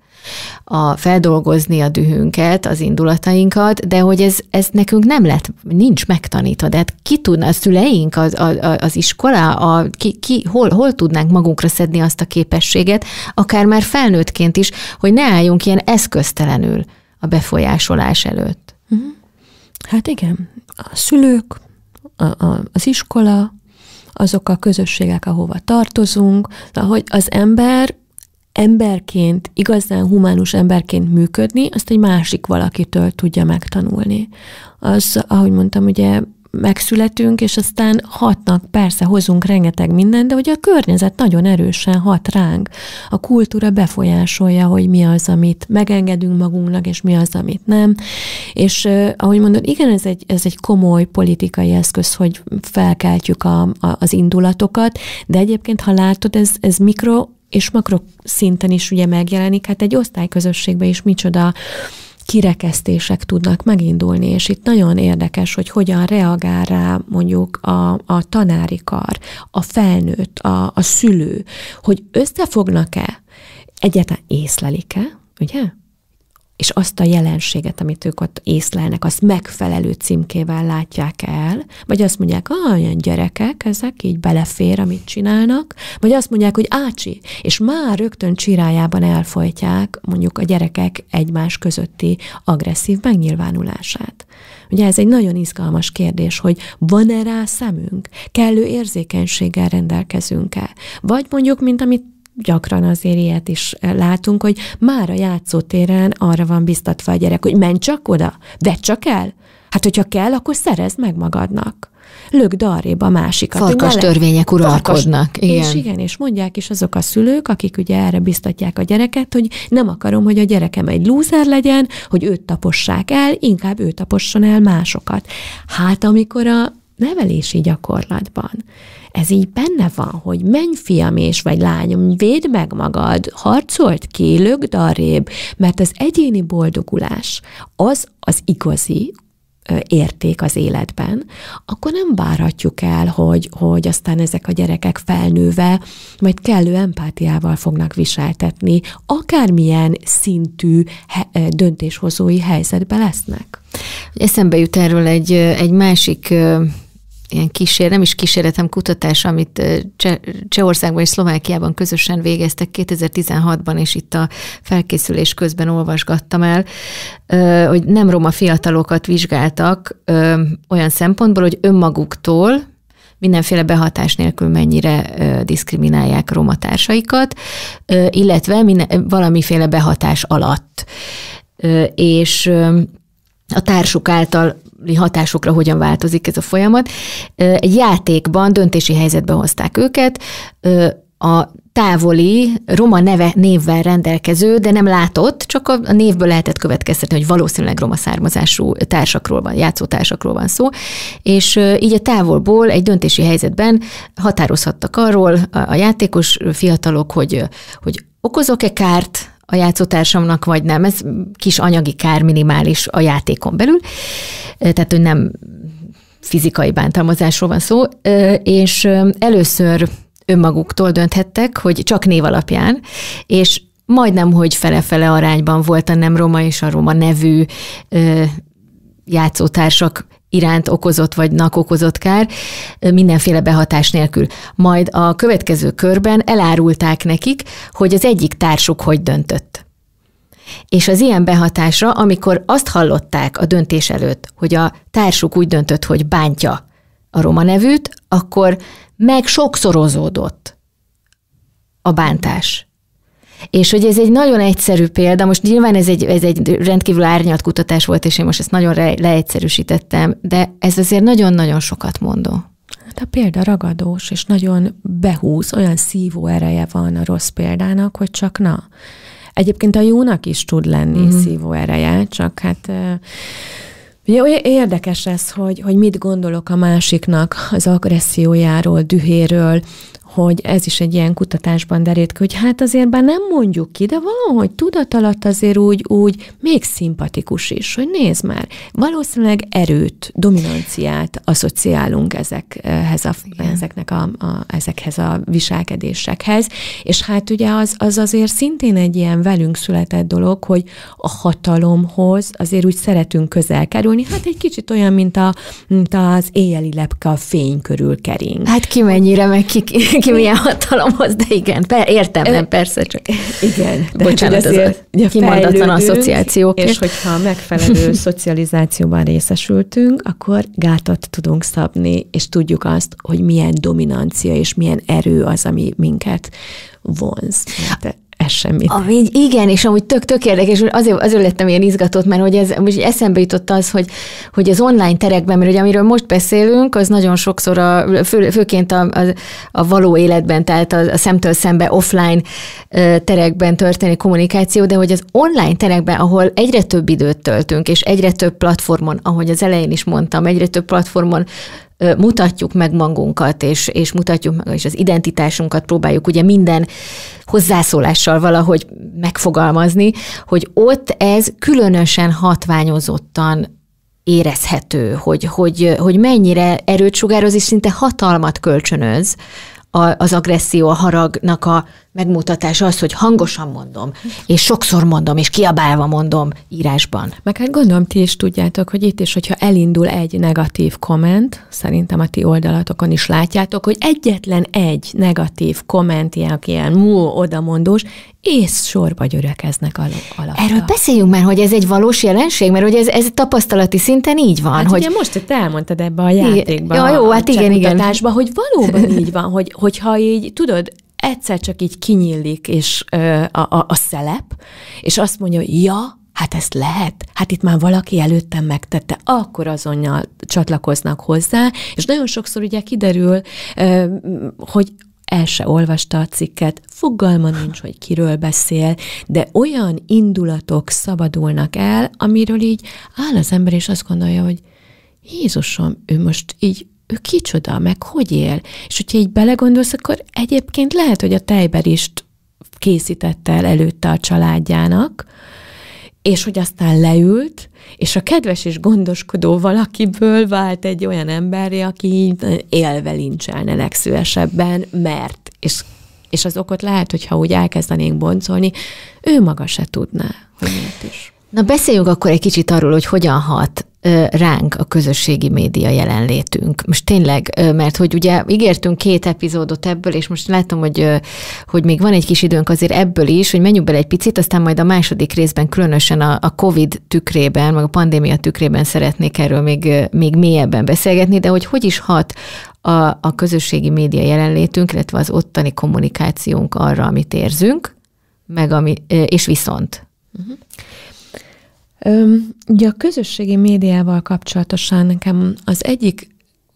a feldolgozni a dühünket, az indulatainkat, de hogy ez, ez nekünk nem lett, nincs megtanítva. De hát ki tudna, a szüleink, az, a, az iskola, a, ki, ki, hol, hol tudnánk magunkra szedni azt a képességet, akár már felnőttként is, hogy ne álljunk ilyen eszköztelenül a befolyásolás előtt. Mhm. Hát igen, a szülők, a, a, az iskola, azok a közösségek, ahova tartozunk, de hogy az ember emberként, igazán humánus emberként működni, azt egy másik valakitől tudja megtanulni. Az, ahogy mondtam, ugye megszületünk, és aztán hatnak, persze hozunk rengeteg mindent, de hogy a környezet nagyon erősen hat ránk. A kultúra befolyásolja, hogy mi az, amit megengedünk magunknak, és mi az, amit nem. És ahogy mondod, igen, ez egy, ez egy komoly politikai eszköz, hogy felkeltjük a, a, az indulatokat, de egyébként, ha látod, ez, ez mikro és makro szinten is ugye megjelenik, hát egy osztályközösségben is micsoda kirekesztések tudnak megindulni, és itt nagyon érdekes, hogy hogyan reagál rá mondjuk a, a tanári kar, a felnőtt, a, a szülő, hogy összefognak-e, egyáltalán észlelik-e, ugye? és azt a jelenséget, amit ők ott észlelnek, azt megfelelő címkével látják el, vagy azt mondják, ah, olyan gyerekek, ezek így belefér, amit csinálnak, vagy azt mondják, hogy ácsi, és már rögtön csirájában elfolytják mondjuk a gyerekek egymás közötti agresszív megnyilvánulását. Ugye ez egy nagyon izgalmas kérdés, hogy van-e rá szemünk? Kellő érzékenységgel rendelkezünk-e? Vagy mondjuk, mint amit gyakran azért ilyet is eh, látunk, hogy már a játszótéren arra van biztatva a gyerek, hogy menj csak oda, vedd csak el. Hát, hogyha kell, akkor szerezd meg magadnak. Lökd arrébb a másikat. Farkas törvények uralkodnak. Farkas. Igen. És igen, és mondják is azok a szülők, akik ugye erre biztatják a gyereket, hogy nem akarom, hogy a gyerekem egy lúzer legyen, hogy őt tapossák el, inkább ő taposson el másokat. Hát amikor a nevelési gyakorlatban. Ez így benne van, hogy menj fiam és vagy lányom, védd meg magad, harcolt ki, lögd arrébb, mert az egyéni boldogulás az az igazi, érték az életben, akkor nem várhatjuk el, hogy, hogy aztán ezek a gyerekek felnőve majd kellő empátiával fognak viseltetni, akármilyen szintű he- döntéshozói helyzetbe lesznek. Eszembe jut erről egy, egy másik ilyen kísér, nem is kísérletem kutatás, amit Csehországban és Szlovákiában közösen végeztek 2016-ban, és itt a felkészülés közben olvasgattam el, hogy nem roma fiatalokat vizsgáltak olyan szempontból, hogy önmaguktól, mindenféle behatás nélkül mennyire diszkriminálják roma társaikat, illetve minden, valamiféle behatás alatt. és a társuk által hatásukra hogyan változik ez a folyamat. Egy játékban, döntési helyzetbe hozták őket, a távoli, roma neve, névvel rendelkező, de nem látott, csak a névből lehetett következtetni, hogy valószínűleg roma származású társakról van, játszótársakról van szó, és így a távolból egy döntési helyzetben határozhattak arról a játékos fiatalok, hogy, hogy okozok-e kárt a játszótársamnak, vagy nem. Ez kis anyagi kár minimális a játékon belül, tehát hogy nem fizikai bántalmazásról van szó, és először önmaguktól dönthettek, hogy csak név alapján, és majdnem, hogy fele-fele arányban volt a nem roma és a roma nevű játszótársak iránt okozott vagy nak okozott kár, mindenféle behatás nélkül. Majd a következő körben elárulták nekik, hogy az egyik társuk hogy döntött. És az ilyen behatásra, amikor azt hallották a döntés előtt, hogy a társuk úgy döntött, hogy bántja a roma nevűt, akkor meg sokszorozódott a bántás. És hogy ez egy nagyon egyszerű példa, most nyilván ez egy, ez egy rendkívül árnyalt kutatás volt, és én most ezt nagyon leegyszerűsítettem, de ez azért nagyon-nagyon sokat mondó. Hát a példa ragadós, és nagyon behúz, olyan szívó ereje van a rossz példának, hogy csak na. Egyébként a jónak is tud lenni mm-hmm. szívó ereje, csak hát ugye érdekes ez, hogy, hogy mit gondolok a másiknak az agressziójáról, dühéről, hogy ez is egy ilyen kutatásban derít ki, hogy hát azért bár nem mondjuk ki, de valahogy tudat alatt azért úgy, úgy még szimpatikus is, hogy nézd már, valószínűleg erőt, dominanciát asszociálunk ezekhez a, ezeknek a, a, ezekhez a viselkedésekhez, és hát ugye az, az azért szintén egy ilyen velünk született dolog, hogy a hatalomhoz azért úgy szeretünk közel kerülni, hát egy kicsit olyan, mint, a, mint az éjjeli lepke a fény körül kering. Hát ki mennyire, meg ki, ki neki milyen hatalomhoz, de igen, per, értem, nem persze, csak igen. De Bocsánat, ez a kimondatlan asszociációk. És hogyha megfelelő szocializációban részesültünk, akkor gátat tudunk szabni, és tudjuk azt, hogy milyen dominancia és milyen erő az, ami minket vonz. De ez semmit. Ami, igen, és amúgy tök, tök érdekes, azért, azért lettem ilyen izgatott, mert hogy ez, most eszembe jutott az, hogy, hogy az online terekben, mert hogy amiről most beszélünk, az nagyon sokszor, a, fő, főként a, a, a való életben, tehát a, a szemtől szembe offline terekben történik kommunikáció, de hogy az online terekben, ahol egyre több időt töltünk, és egyre több platformon, ahogy az elején is mondtam, egyre több platformon mutatjuk meg magunkat, és, és mutatjuk meg és az identitásunkat, próbáljuk ugye minden hozzászólással valahogy megfogalmazni, hogy ott ez különösen hatványozottan érezhető, hogy, hogy, hogy mennyire erőt sugároz, és szinte hatalmat kölcsönöz az agresszió, a haragnak a, megmutatás az, hogy hangosan mondom, és sokszor mondom, és kiabálva mondom írásban. Meg hát gondolom, ti is tudjátok, hogy itt is, hogyha elindul egy negatív komment, szerintem a ti oldalatokon is látjátok, hogy egyetlen egy negatív komment, ilyen, ilyen mú, odamondós, és sorba györekeznek al- alatt. Erről beszéljünk már, hogy ez egy valós jelenség, mert hogy ez, ez tapasztalati szinten így van. Hát hogy... ugye most, hogy te elmondtad ebbe a játékba. Igen, ja, jó, hát igen, igen. hogy valóban így van, hogy, hogyha így tudod, egyszer csak így kinyílik és ö, a, a, a szelep, és azt mondja, hogy ja, hát ezt lehet, hát itt már valaki előttem megtette, akkor azonnal csatlakoznak hozzá, és nagyon sokszor ugye kiderül, ö, hogy el se olvasta a cikket, fogalma nincs, hogy kiről beszél, de olyan indulatok szabadulnak el, amiről így áll az ember, és azt gondolja, hogy Jézusom, ő most így ő kicsoda, meg hogy él? És hogyha így belegondolsz, akkor egyébként lehet, hogy a tejberist készítette el előtte a családjának, és hogy aztán leült, és a kedves és gondoskodó valakiből vált egy olyan emberi, aki így élve lincselne legszívesebben, mert, és, és az okot lehet, hogyha úgy elkezdenénk boncolni, ő maga se tudná, hogy miért is. Na beszéljünk akkor egy kicsit arról, hogy hogyan hat ránk a közösségi média jelenlétünk. Most tényleg, mert hogy ugye ígértünk két epizódot ebből, és most látom, hogy, hogy még van egy kis időnk azért ebből is, hogy menjünk bele egy picit, aztán majd a második részben, különösen a, a COVID tükrében, meg a pandémia tükrében szeretnék erről még, még mélyebben beszélgetni, de hogy hogy is hat a, a közösségi média jelenlétünk, illetve az ottani kommunikációnk arra, amit érzünk, meg ami, és viszont. Uh-huh ugye a közösségi médiával kapcsolatosan nekem az egyik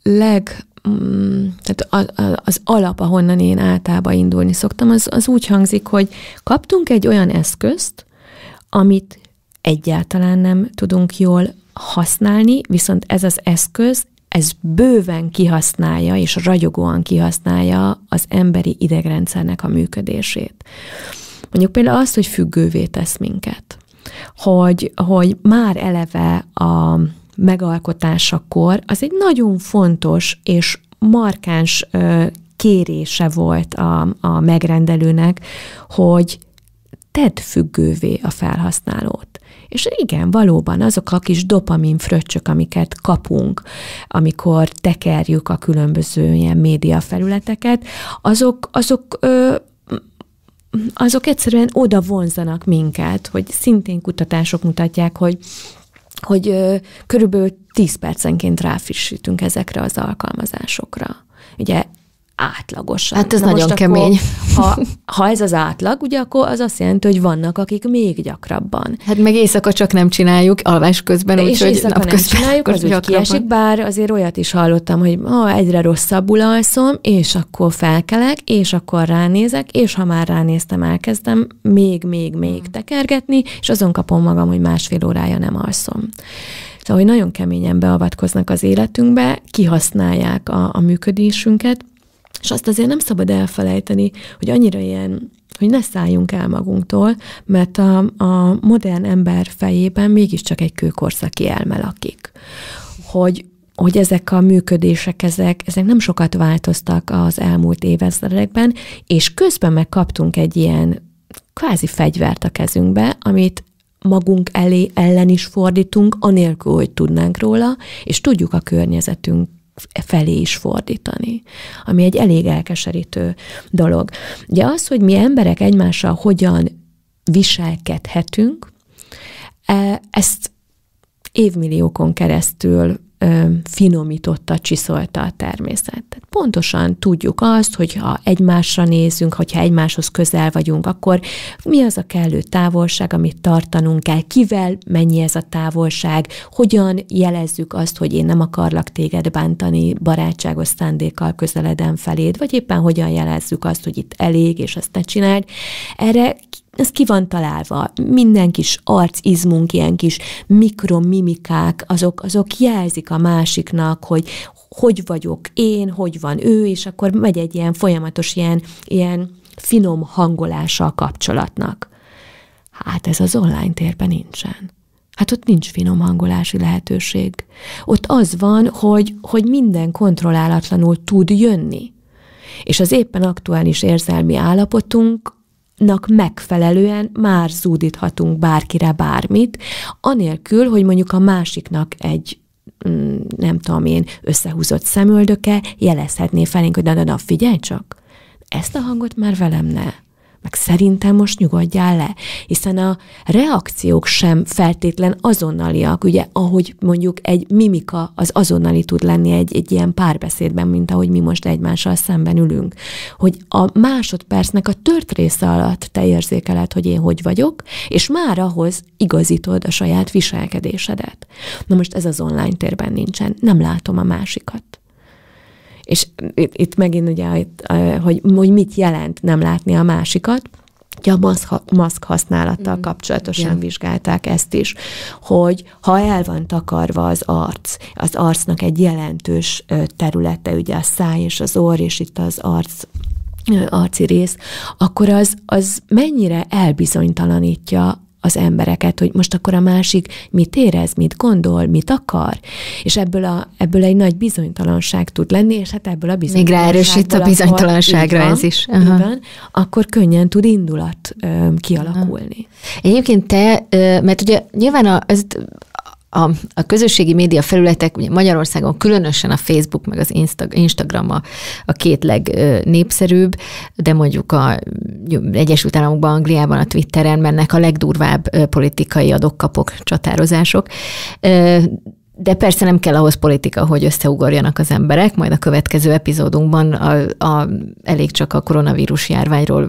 leg mm, tehát az alap, ahonnan én általában indulni szoktam, az, az úgy hangzik, hogy kaptunk egy olyan eszközt, amit egyáltalán nem tudunk jól használni, viszont ez az eszköz, ez bőven kihasználja, és ragyogóan kihasználja az emberi idegrendszernek a működését. Mondjuk például azt, hogy függővé tesz minket hogy, hogy már eleve a megalkotásakor az egy nagyon fontos és markáns kérése volt a, a megrendelőnek, hogy tedd függővé a felhasználót. És igen, valóban azok a kis dopamin fröccsök, amiket kapunk, amikor tekerjük a különböző ilyen médiafelületeket, azok, azok ö, azok egyszerűen oda vonzanak minket, hogy szintén kutatások mutatják, hogy hogy körülbelül 10 percenként ráfrissítünk ezekre az alkalmazásokra. Ugye átlagosan. Hát ez Na nagyon kemény. Akkor, ha, ha ez az átlag, ugye akkor az azt jelenti, hogy vannak, akik még gyakrabban. Hát meg éjszaka csak nem csináljuk, alvás közben, úgyhogy napközben. csináljuk, az úgy kiesik, bár azért olyat is hallottam, hogy ha egyre rosszabbul alszom, és akkor felkelek, és akkor ránézek, és ha már ránéztem, elkezdem még, még, még mm. tekergetni, és azon kapom magam, hogy másfél órája nem alszom. Szóval, hogy nagyon keményen beavatkoznak az életünkbe, kihasználják a, a működésünket, és azt azért nem szabad elfelejteni, hogy annyira ilyen hogy ne szálljunk el magunktól, mert a, a modern ember fejében mégiscsak egy kőkorszaki elme lakik. Hogy, hogy ezek a működések, ezek, ezek nem sokat változtak az elmúlt évezredekben, és közben megkaptunk egy ilyen kvázi fegyvert a kezünkbe, amit magunk elé ellen is fordítunk, anélkül, hogy tudnánk róla, és tudjuk a környezetünk felé is fordítani, ami egy elég elkeserítő dolog. Ugye az, hogy mi emberek egymással hogyan viselkedhetünk, e, ezt évmilliókon keresztül finomította, csiszolta a természet. Tehát pontosan tudjuk azt, hogy ha egymásra nézünk, hogyha egymáshoz közel vagyunk, akkor mi az a kellő távolság, amit tartanunk kell, kivel mennyi ez a távolság, hogyan jelezzük azt, hogy én nem akarlak téged bántani, barátságos szándékkal közeledem feléd, vagy éppen hogyan jelezzük azt, hogy itt elég, és azt ne csináld. Erre ez ki van találva. Minden kis arcizmunk, ilyen kis mikromimikák, azok, azok jelzik a másiknak, hogy hogy vagyok én, hogy van ő, és akkor megy egy ilyen folyamatos, ilyen, ilyen finom hangolása a kapcsolatnak. Hát ez az online térben nincsen. Hát ott nincs finom hangolási lehetőség. Ott az van, hogy, hogy minden kontrollálatlanul tud jönni. És az éppen aktuális érzelmi állapotunk nak megfelelően már zúdíthatunk bárkire bármit, anélkül, hogy mondjuk a másiknak egy mm, nem tudom én, összehúzott szemöldöke jelezhetné felénk, hogy na, na, na, figyelj csak, ezt a hangot már velem ne meg szerintem most nyugodjál le, hiszen a reakciók sem feltétlen azonnaliak, ugye, ahogy mondjuk egy mimika az azonnali tud lenni egy, egy ilyen párbeszédben, mint ahogy mi most egymással szemben ülünk. Hogy a másodpercnek a tört része alatt te érzékeled, hogy én hogy vagyok, és már ahhoz igazítod a saját viselkedésedet. Na most ez az online térben nincsen, nem látom a másikat. És itt, itt megint ugye, eh, hogy, hogy mit jelent nem látni a másikat, a maszk, maszk használattal mm. kapcsolatosan Igen. vizsgálták ezt is, hogy ha el van takarva az arc, az arcnak egy jelentős területe, ugye a száj és az orr, és itt az arc arci rész, akkor az, az mennyire elbizonytalanítja az embereket, hogy most akkor a másik mit érez, mit gondol, mit akar. És ebből, a, ebből egy nagy bizonytalanság tud lenni, és hát ebből a bizonytalanság. Még ráerősít a bizonytalanságra van, ez is. Aha. Van, akkor könnyen tud indulat ö, kialakulni. Aha. Egyébként te, mert ugye nyilván a, az, a, a közösségi média felületek ugye Magyarországon különösen a Facebook meg az Insta, Instagram a, a két legnépszerűbb, de mondjuk a Egyesült Államokban, Angliában a Twitteren mennek a legdurvább politikai adokkapok, csatározások. De persze nem kell ahhoz politika, hogy összeugorjanak az emberek, majd a következő epizódunkban a, a, elég csak a koronavírus járványról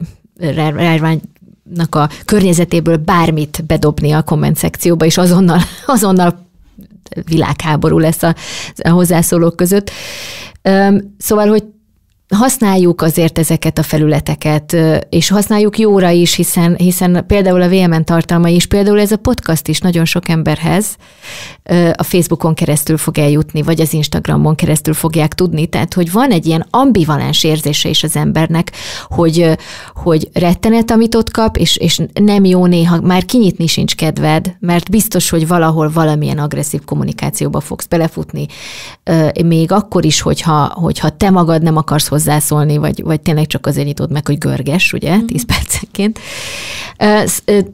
nak a környezetéből bármit bedobni a komment szekcióba, és azonnal, azonnal világháború lesz a, a hozzászólók között. Szóval, hogy használjuk azért ezeket a felületeket, és használjuk jóra is, hiszen, hiszen például a VMN tartalma is, például ez a podcast is nagyon sok emberhez a Facebookon keresztül fog eljutni, vagy az Instagramon keresztül fogják tudni, tehát hogy van egy ilyen ambivalens érzése is az embernek, hogy, hogy rettenet, amit ott kap, és, és nem jó néha, már kinyitni sincs kedved, mert biztos, hogy valahol valamilyen agresszív kommunikációba fogsz belefutni, még akkor is, hogyha, hogyha te magad nem akarsz hozzászólni, vagy, vagy tényleg csak azért nyitod meg, hogy görges, ugye, mm. 10 percenként.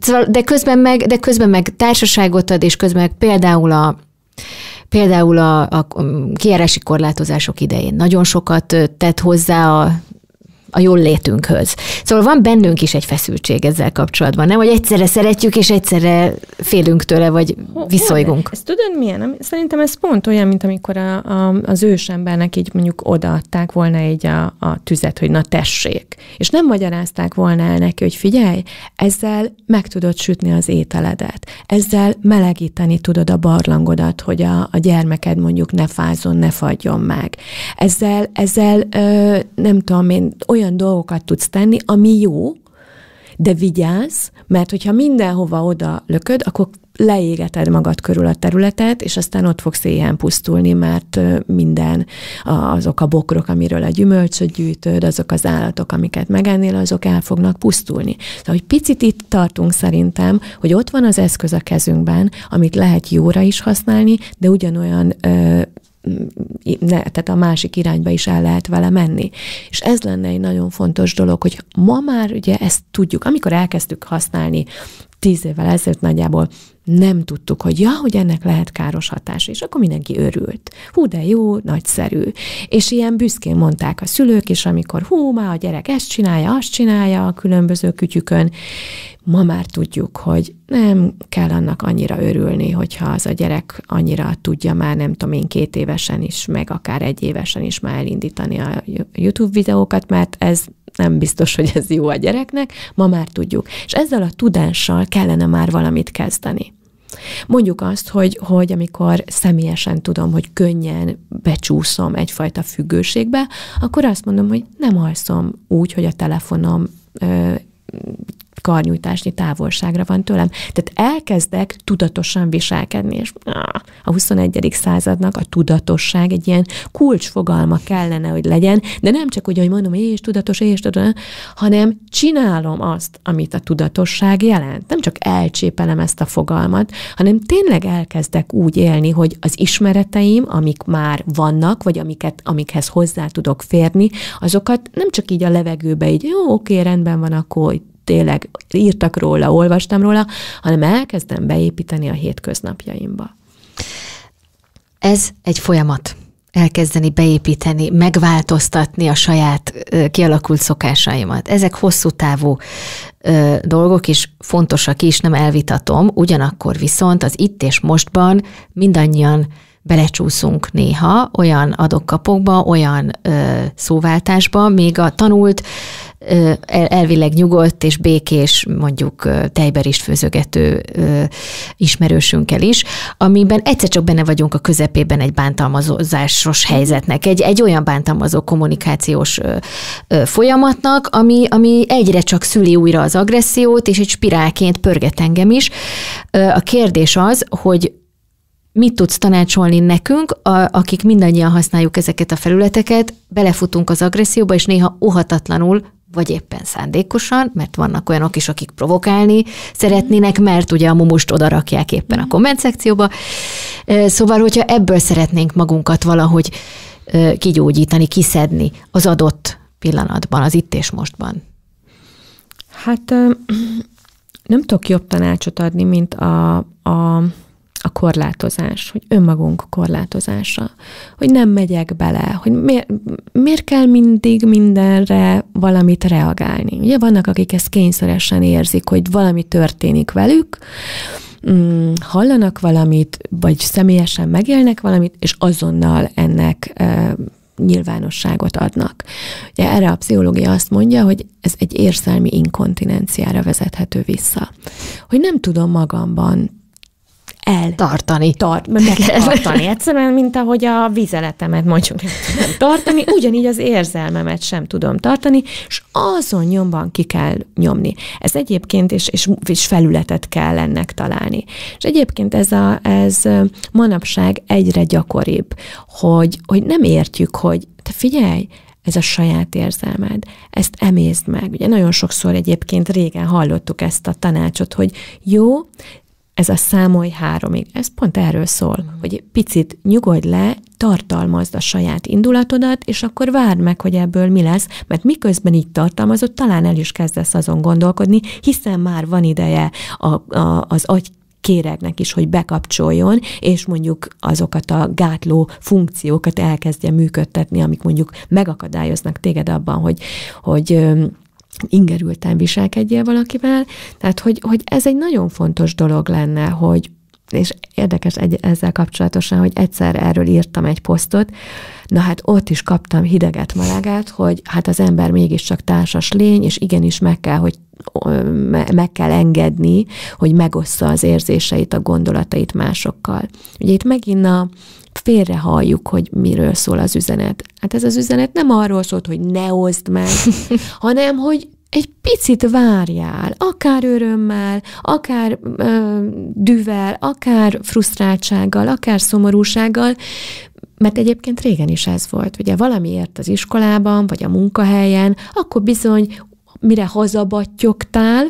Szóval, de közben, meg, de közben meg társaságot ad, és közben meg például a Például a, a kijárási korlátozások idején nagyon sokat tett hozzá a a jól létünkhöz. Szóval van bennünk is egy feszültség ezzel kapcsolatban, nem? Hogy egyszerre szeretjük, és egyszerre félünk tőle, vagy viszolygunk. Ez tudod milyen? Szerintem ez pont olyan, mint amikor a, a, az ősembernek így mondjuk odaadták volna egy a, a tüzet, hogy na tessék. És nem magyarázták volna el neki, hogy figyelj, ezzel meg tudod sütni az ételedet. Ezzel melegíteni tudod a barlangodat, hogy a, a gyermeked mondjuk ne fázon, ne fagyjon meg. Ezzel, ezzel ö, nem tudom én, olyan olyan dolgokat tudsz tenni, ami jó, de vigyázz, mert hogyha mindenhova oda lököd, akkor leégeted magad körül a területet, és aztán ott fogsz éhen pusztulni, mert minden azok a bokrok, amiről a gyümölcsöt gyűjtöd, azok az állatok, amiket megennél, azok el fognak pusztulni. Szóval, hogy picit itt tartunk szerintem, hogy ott van az eszköz a kezünkben, amit lehet jóra is használni, de ugyanolyan ö, ne, tehát a másik irányba is el lehet vele menni. És ez lenne egy nagyon fontos dolog, hogy ma már ugye ezt tudjuk. Amikor elkezdtük használni tíz évvel ezelőtt nagyjából nem tudtuk, hogy ja, hogy ennek lehet káros hatása, és akkor mindenki örült. Hú, de jó, nagyszerű. És ilyen büszkén mondták a szülők is, amikor hú, már a gyerek ezt csinálja, azt csinálja a különböző kütyükön. Ma már tudjuk, hogy nem kell annak annyira örülni, hogyha az a gyerek annyira tudja már, nem tudom én, két évesen is, meg akár egy évesen is már elindítani a YouTube videókat, mert ez nem biztos, hogy ez jó a gyereknek, ma már tudjuk. És ezzel a tudással kellene már valamit kezdeni. Mondjuk azt, hogy, hogy amikor személyesen tudom, hogy könnyen becsúszom egyfajta függőségbe, akkor azt mondom, hogy nem alszom úgy, hogy a telefonom ö, karnyújtásnyi távolságra van tőlem. Tehát elkezdek tudatosan viselkedni, és a 21. századnak a tudatosság egy ilyen kulcsfogalma kellene, hogy legyen, de nem csak úgy, hogy mondom, és tudatos, és tudatos, hanem csinálom azt, amit a tudatosság jelent. Nem csak elcsépelem ezt a fogalmat, hanem tényleg elkezdek úgy élni, hogy az ismereteim, amik már vannak, vagy amiket, amikhez hozzá tudok férni, azokat nem csak így a levegőbe, így jó, oké, rendben van, akkor tényleg írtak róla, olvastam róla, hanem elkezdem beépíteni a hétköznapjaimba. Ez egy folyamat. Elkezdeni beépíteni, megváltoztatni a saját ö, kialakult szokásaimat. Ezek hosszú távú ö, dolgok, és fontosak is, nem elvitatom. Ugyanakkor viszont az itt és mostban mindannyian belecsúszunk néha olyan adokkapokba, olyan ö, szóváltásba, még a tanult elvileg nyugodt és békés, mondjuk tejber is főzögető ismerősünkkel is, amiben egyszer csak benne vagyunk a közepében egy bántalmazásos helyzetnek, egy, egy olyan bántalmazó kommunikációs folyamatnak, ami, ami egyre csak szüli újra az agressziót, és egy spirálként pörget engem is. A kérdés az, hogy mit tudsz tanácsolni nekünk, a, akik mindannyian használjuk ezeket a felületeket, belefutunk az agresszióba, és néha óhatatlanul vagy éppen szándékosan, mert vannak olyanok is, akik provokálni szeretnének, mert ugye a mumust odarakják éppen a mm. komment szekcióba. Szóval, hogyha ebből szeretnénk magunkat valahogy kigyógyítani, kiszedni az adott pillanatban, az itt és mostban. Hát nem tudok jobb tanácsot adni, mint a, a a korlátozás, hogy önmagunk korlátozása, hogy nem megyek bele, hogy miért, miért kell mindig mindenre valamit reagálni. Ugye vannak, akik ezt kényszeresen érzik, hogy valami történik velük, mm, hallanak valamit, vagy személyesen megélnek valamit, és azonnal ennek e, nyilvánosságot adnak. Ugye erre a pszichológia azt mondja, hogy ez egy érzelmi inkontinenciára vezethető vissza. Hogy nem tudom magamban el tartani. Tart, meg kell tartani. Egyszerűen, mint ahogy a vizeletemet mondjuk nem tartani, ugyanígy az érzelmemet sem tudom tartani, és azon nyomban ki kell nyomni. Ez egyébként, és, és, és felületet kell ennek találni. És egyébként ez, a, ez manapság egyre gyakoribb, hogy, hogy nem értjük, hogy te figyelj, ez a saját érzelmed, ezt emészd meg. Ugye nagyon sokszor egyébként régen hallottuk ezt a tanácsot, hogy jó, ez a számolj háromig. Ez pont erről szól, mm. hogy picit nyugodj le, tartalmazd a saját indulatodat, és akkor várd meg, hogy ebből mi lesz, mert miközben így tartalmazod, talán el is kezdesz azon gondolkodni, hiszen már van ideje a, a, az agy kéregnek is, hogy bekapcsoljon, és mondjuk azokat a gátló funkciókat elkezdje működtetni, amik mondjuk megakadályoznak téged abban, hogy, hogy ingerülten viselkedjél valakivel. Tehát, hogy, hogy ez egy nagyon fontos dolog lenne, hogy és érdekes egy, ezzel kapcsolatosan, hogy egyszer erről írtam egy posztot, na hát ott is kaptam hideget, melegát, hogy hát az ember mégiscsak társas lény, és igenis meg kell, hogy meg kell engedni, hogy megossza az érzéseit, a gondolatait másokkal. Ugye itt megint a félre halljuk, hogy miről szól az üzenet. Hát ez az üzenet nem arról szólt, hogy ne oszd meg, hanem, hogy egy picit várjál, akár örömmel, akár ö, düvel, akár frusztráltsággal, akár szomorúsággal, mert egyébként régen is ez volt, ugye valamiért az iskolában, vagy a munkahelyen, akkor bizony, mire hazabattyogtál,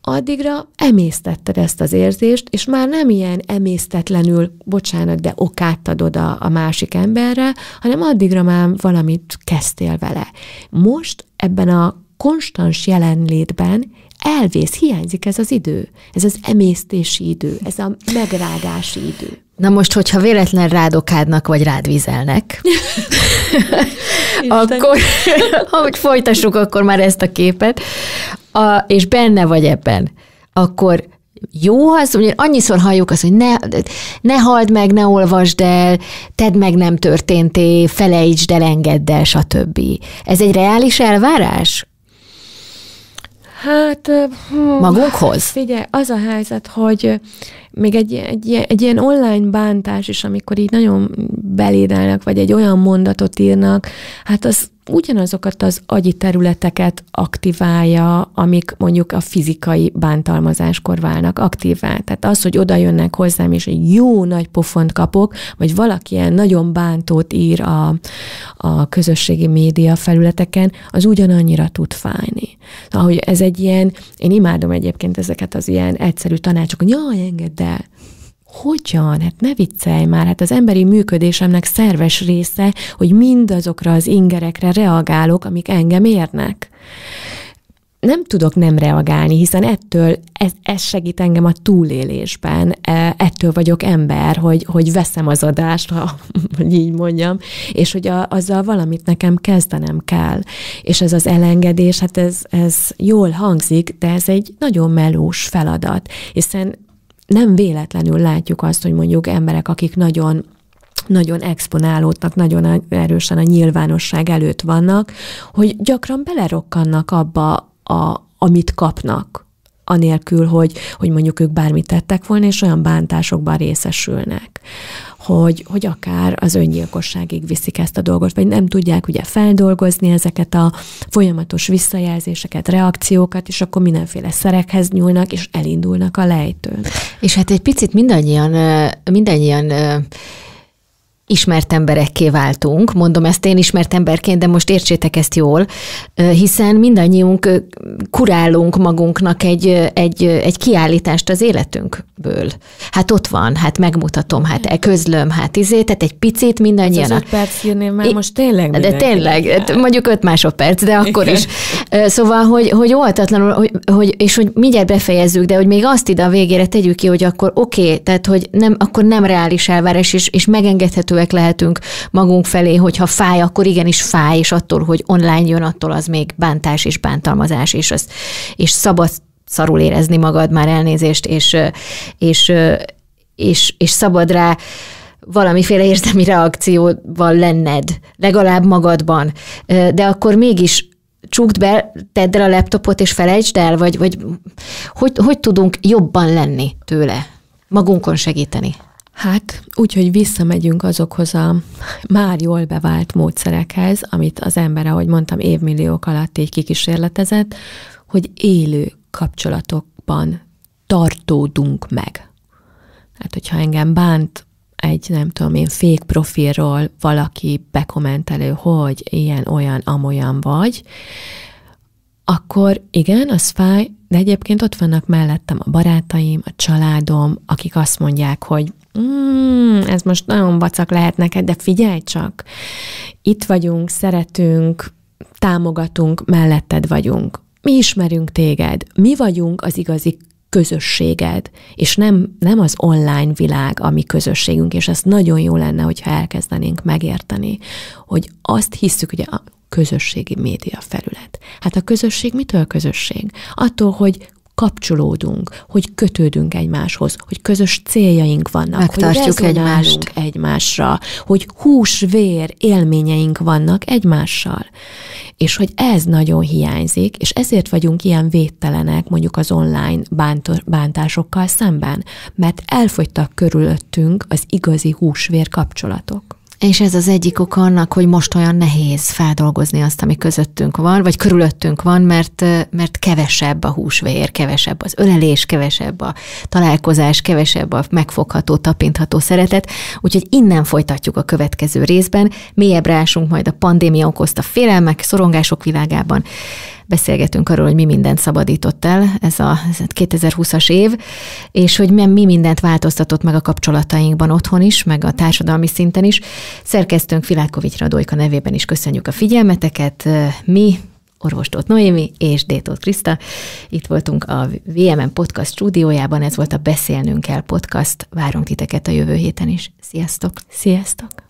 addigra emésztetted ezt az érzést, és már nem ilyen emésztetlenül, bocsánat, de okát adod a, a másik emberre, hanem addigra már valamit kezdtél vele. Most ebben a konstans jelenlétben elvész, hiányzik ez az idő, ez az emésztési idő, ez a megrágási idő. Na most, hogyha véletlen rádokádnak vagy rád vizelnek, akkor, úgy folytassuk akkor már ezt a képet, a, és benne vagy ebben, akkor jó az, ugye annyiszor halljuk azt, hogy ne, ne halld meg, ne olvasd el, tedd meg nem történté, felejtsd el, engedd el, stb. Ez egy reális elvárás? Hát... Magunkhoz? Figyelj, az a helyzet, hogy még egy, egy, egy ilyen online bántás is, amikor így nagyon belédelnek, vagy egy olyan mondatot írnak, hát az ugyanazokat az agyi területeket aktiválja, amik mondjuk a fizikai bántalmazáskor válnak aktívvá. Tehát az, hogy oda jönnek hozzám, és egy jó nagy pofont kapok, vagy valaki ilyen nagyon bántót ír a, a közösségi média felületeken, az ugyanannyira tud fájni. Ahogy ez egy ilyen, én imádom egyébként ezeket az ilyen egyszerű tanácsokat, jaj, engedd el, hogyan? Hát ne viccelj már, hát az emberi működésemnek szerves része, hogy mindazokra az ingerekre reagálok, amik engem érnek nem tudok nem reagálni, hiszen ettől ez, ez segít engem a túlélésben, e, ettől vagyok ember, hogy, hogy veszem az adást, ha hogy így mondjam, és hogy a, azzal valamit nekem kezdenem kell. És ez az elengedés, hát ez, ez jól hangzik, de ez egy nagyon melós feladat, hiszen nem véletlenül látjuk azt, hogy mondjuk emberek, akik nagyon nagyon exponálódnak, nagyon erősen a nyilvánosság előtt vannak, hogy gyakran belerokkannak abba, a, amit kapnak, anélkül, hogy, hogy mondjuk ők bármit tettek volna, és olyan bántásokban részesülnek hogy, hogy akár az öngyilkosságig viszik ezt a dolgot, vagy nem tudják ugye feldolgozni ezeket a folyamatos visszajelzéseket, reakciókat, és akkor mindenféle szerekhez nyúlnak, és elindulnak a lejtőn. És hát egy picit mindannyian, mindannyian ismert emberekké váltunk, mondom ezt én ismert emberként, de most értsétek ezt jól, hiszen mindannyiunk kurálunk magunknak egy, egy, egy kiállítást az életünkből. Hát ott van, hát megmutatom, hát elközlöm, hát izé, tehát egy picit mindannyian. Ez az öt perc jönnél már most tényleg De tényleg, jár. mondjuk öt másodperc, de akkor is. Szóval, hogy, hogy oltatlanul, hogy, hogy, és hogy mindjárt befejezzük, de hogy még azt ide a végére tegyük ki, hogy akkor oké, okay, tehát hogy nem, akkor nem reális elvárás, és, és megengedhető érzékenyek lehetünk magunk felé, hogy ha fáj, akkor igenis fáj, és attól, hogy online jön, attól az még bántás és bántalmazás, és, az, és szabad szarul érezni magad már elnézést, és, és, és, és szabad rá valamiféle érzelmi reakcióval lenned, legalább magadban, de akkor mégis csukd be, tedd el a laptopot és felejtsd el, vagy, vagy hogy, hogy tudunk jobban lenni tőle, magunkon segíteni? Hát, úgyhogy visszamegyünk azokhoz a már jól bevált módszerekhez, amit az ember, ahogy mondtam, évmilliók alatt így kikísérletezett, hogy élő kapcsolatokban tartódunk meg. Hát, hogyha engem bánt egy, nem tudom én, fék profilról valaki bekommentelő, hogy ilyen, olyan, amolyan vagy, akkor igen, az fáj, de egyébként ott vannak mellettem a barátaim, a családom, akik azt mondják, hogy mm, ez most nagyon vacak lehet neked, de figyelj csak, itt vagyunk, szeretünk, támogatunk, melletted vagyunk. Mi ismerünk téged, mi vagyunk az igazi közösséged, és nem, nem az online világ a mi közösségünk, és ezt nagyon jó lenne, hogyha elkezdenénk megérteni, hogy azt hiszük, hogy a közösségi média felület. Hát a közösség mitől közösség? Attól, hogy kapcsolódunk, hogy kötődünk egymáshoz, hogy közös céljaink vannak, Megtartjuk hogy egymást. egymásra, hogy hús-vér élményeink vannak egymással. És hogy ez nagyon hiányzik, és ezért vagyunk ilyen védtelenek mondjuk az online bántor bántásokkal szemben, mert elfogytak körülöttünk az igazi hús-vér kapcsolatok. És ez az egyik ok annak, hogy most olyan nehéz feldolgozni azt, ami közöttünk van, vagy körülöttünk van, mert, mert kevesebb a húsvér, kevesebb az ölelés, kevesebb a találkozás, kevesebb a megfogható, tapintható szeretet. Úgyhogy innen folytatjuk a következő részben, mélyebbre ásunk majd a pandémia okozta félelmek, szorongások világában, beszélgetünk arról, hogy mi mindent szabadított el ez a 2020-as év, és hogy mi mindent változtatott meg a kapcsolatainkban otthon is, meg a társadalmi szinten is. Szerkesztőnk Filákovics Radójka nevében is köszönjük a figyelmeteket. Mi orvostót Noémi és Détót Kriszta. Itt voltunk a VMN Podcast stúdiójában, ez volt a Beszélnünk el podcast. Várunk titeket a jövő héten is. Sziasztok! Sziasztok!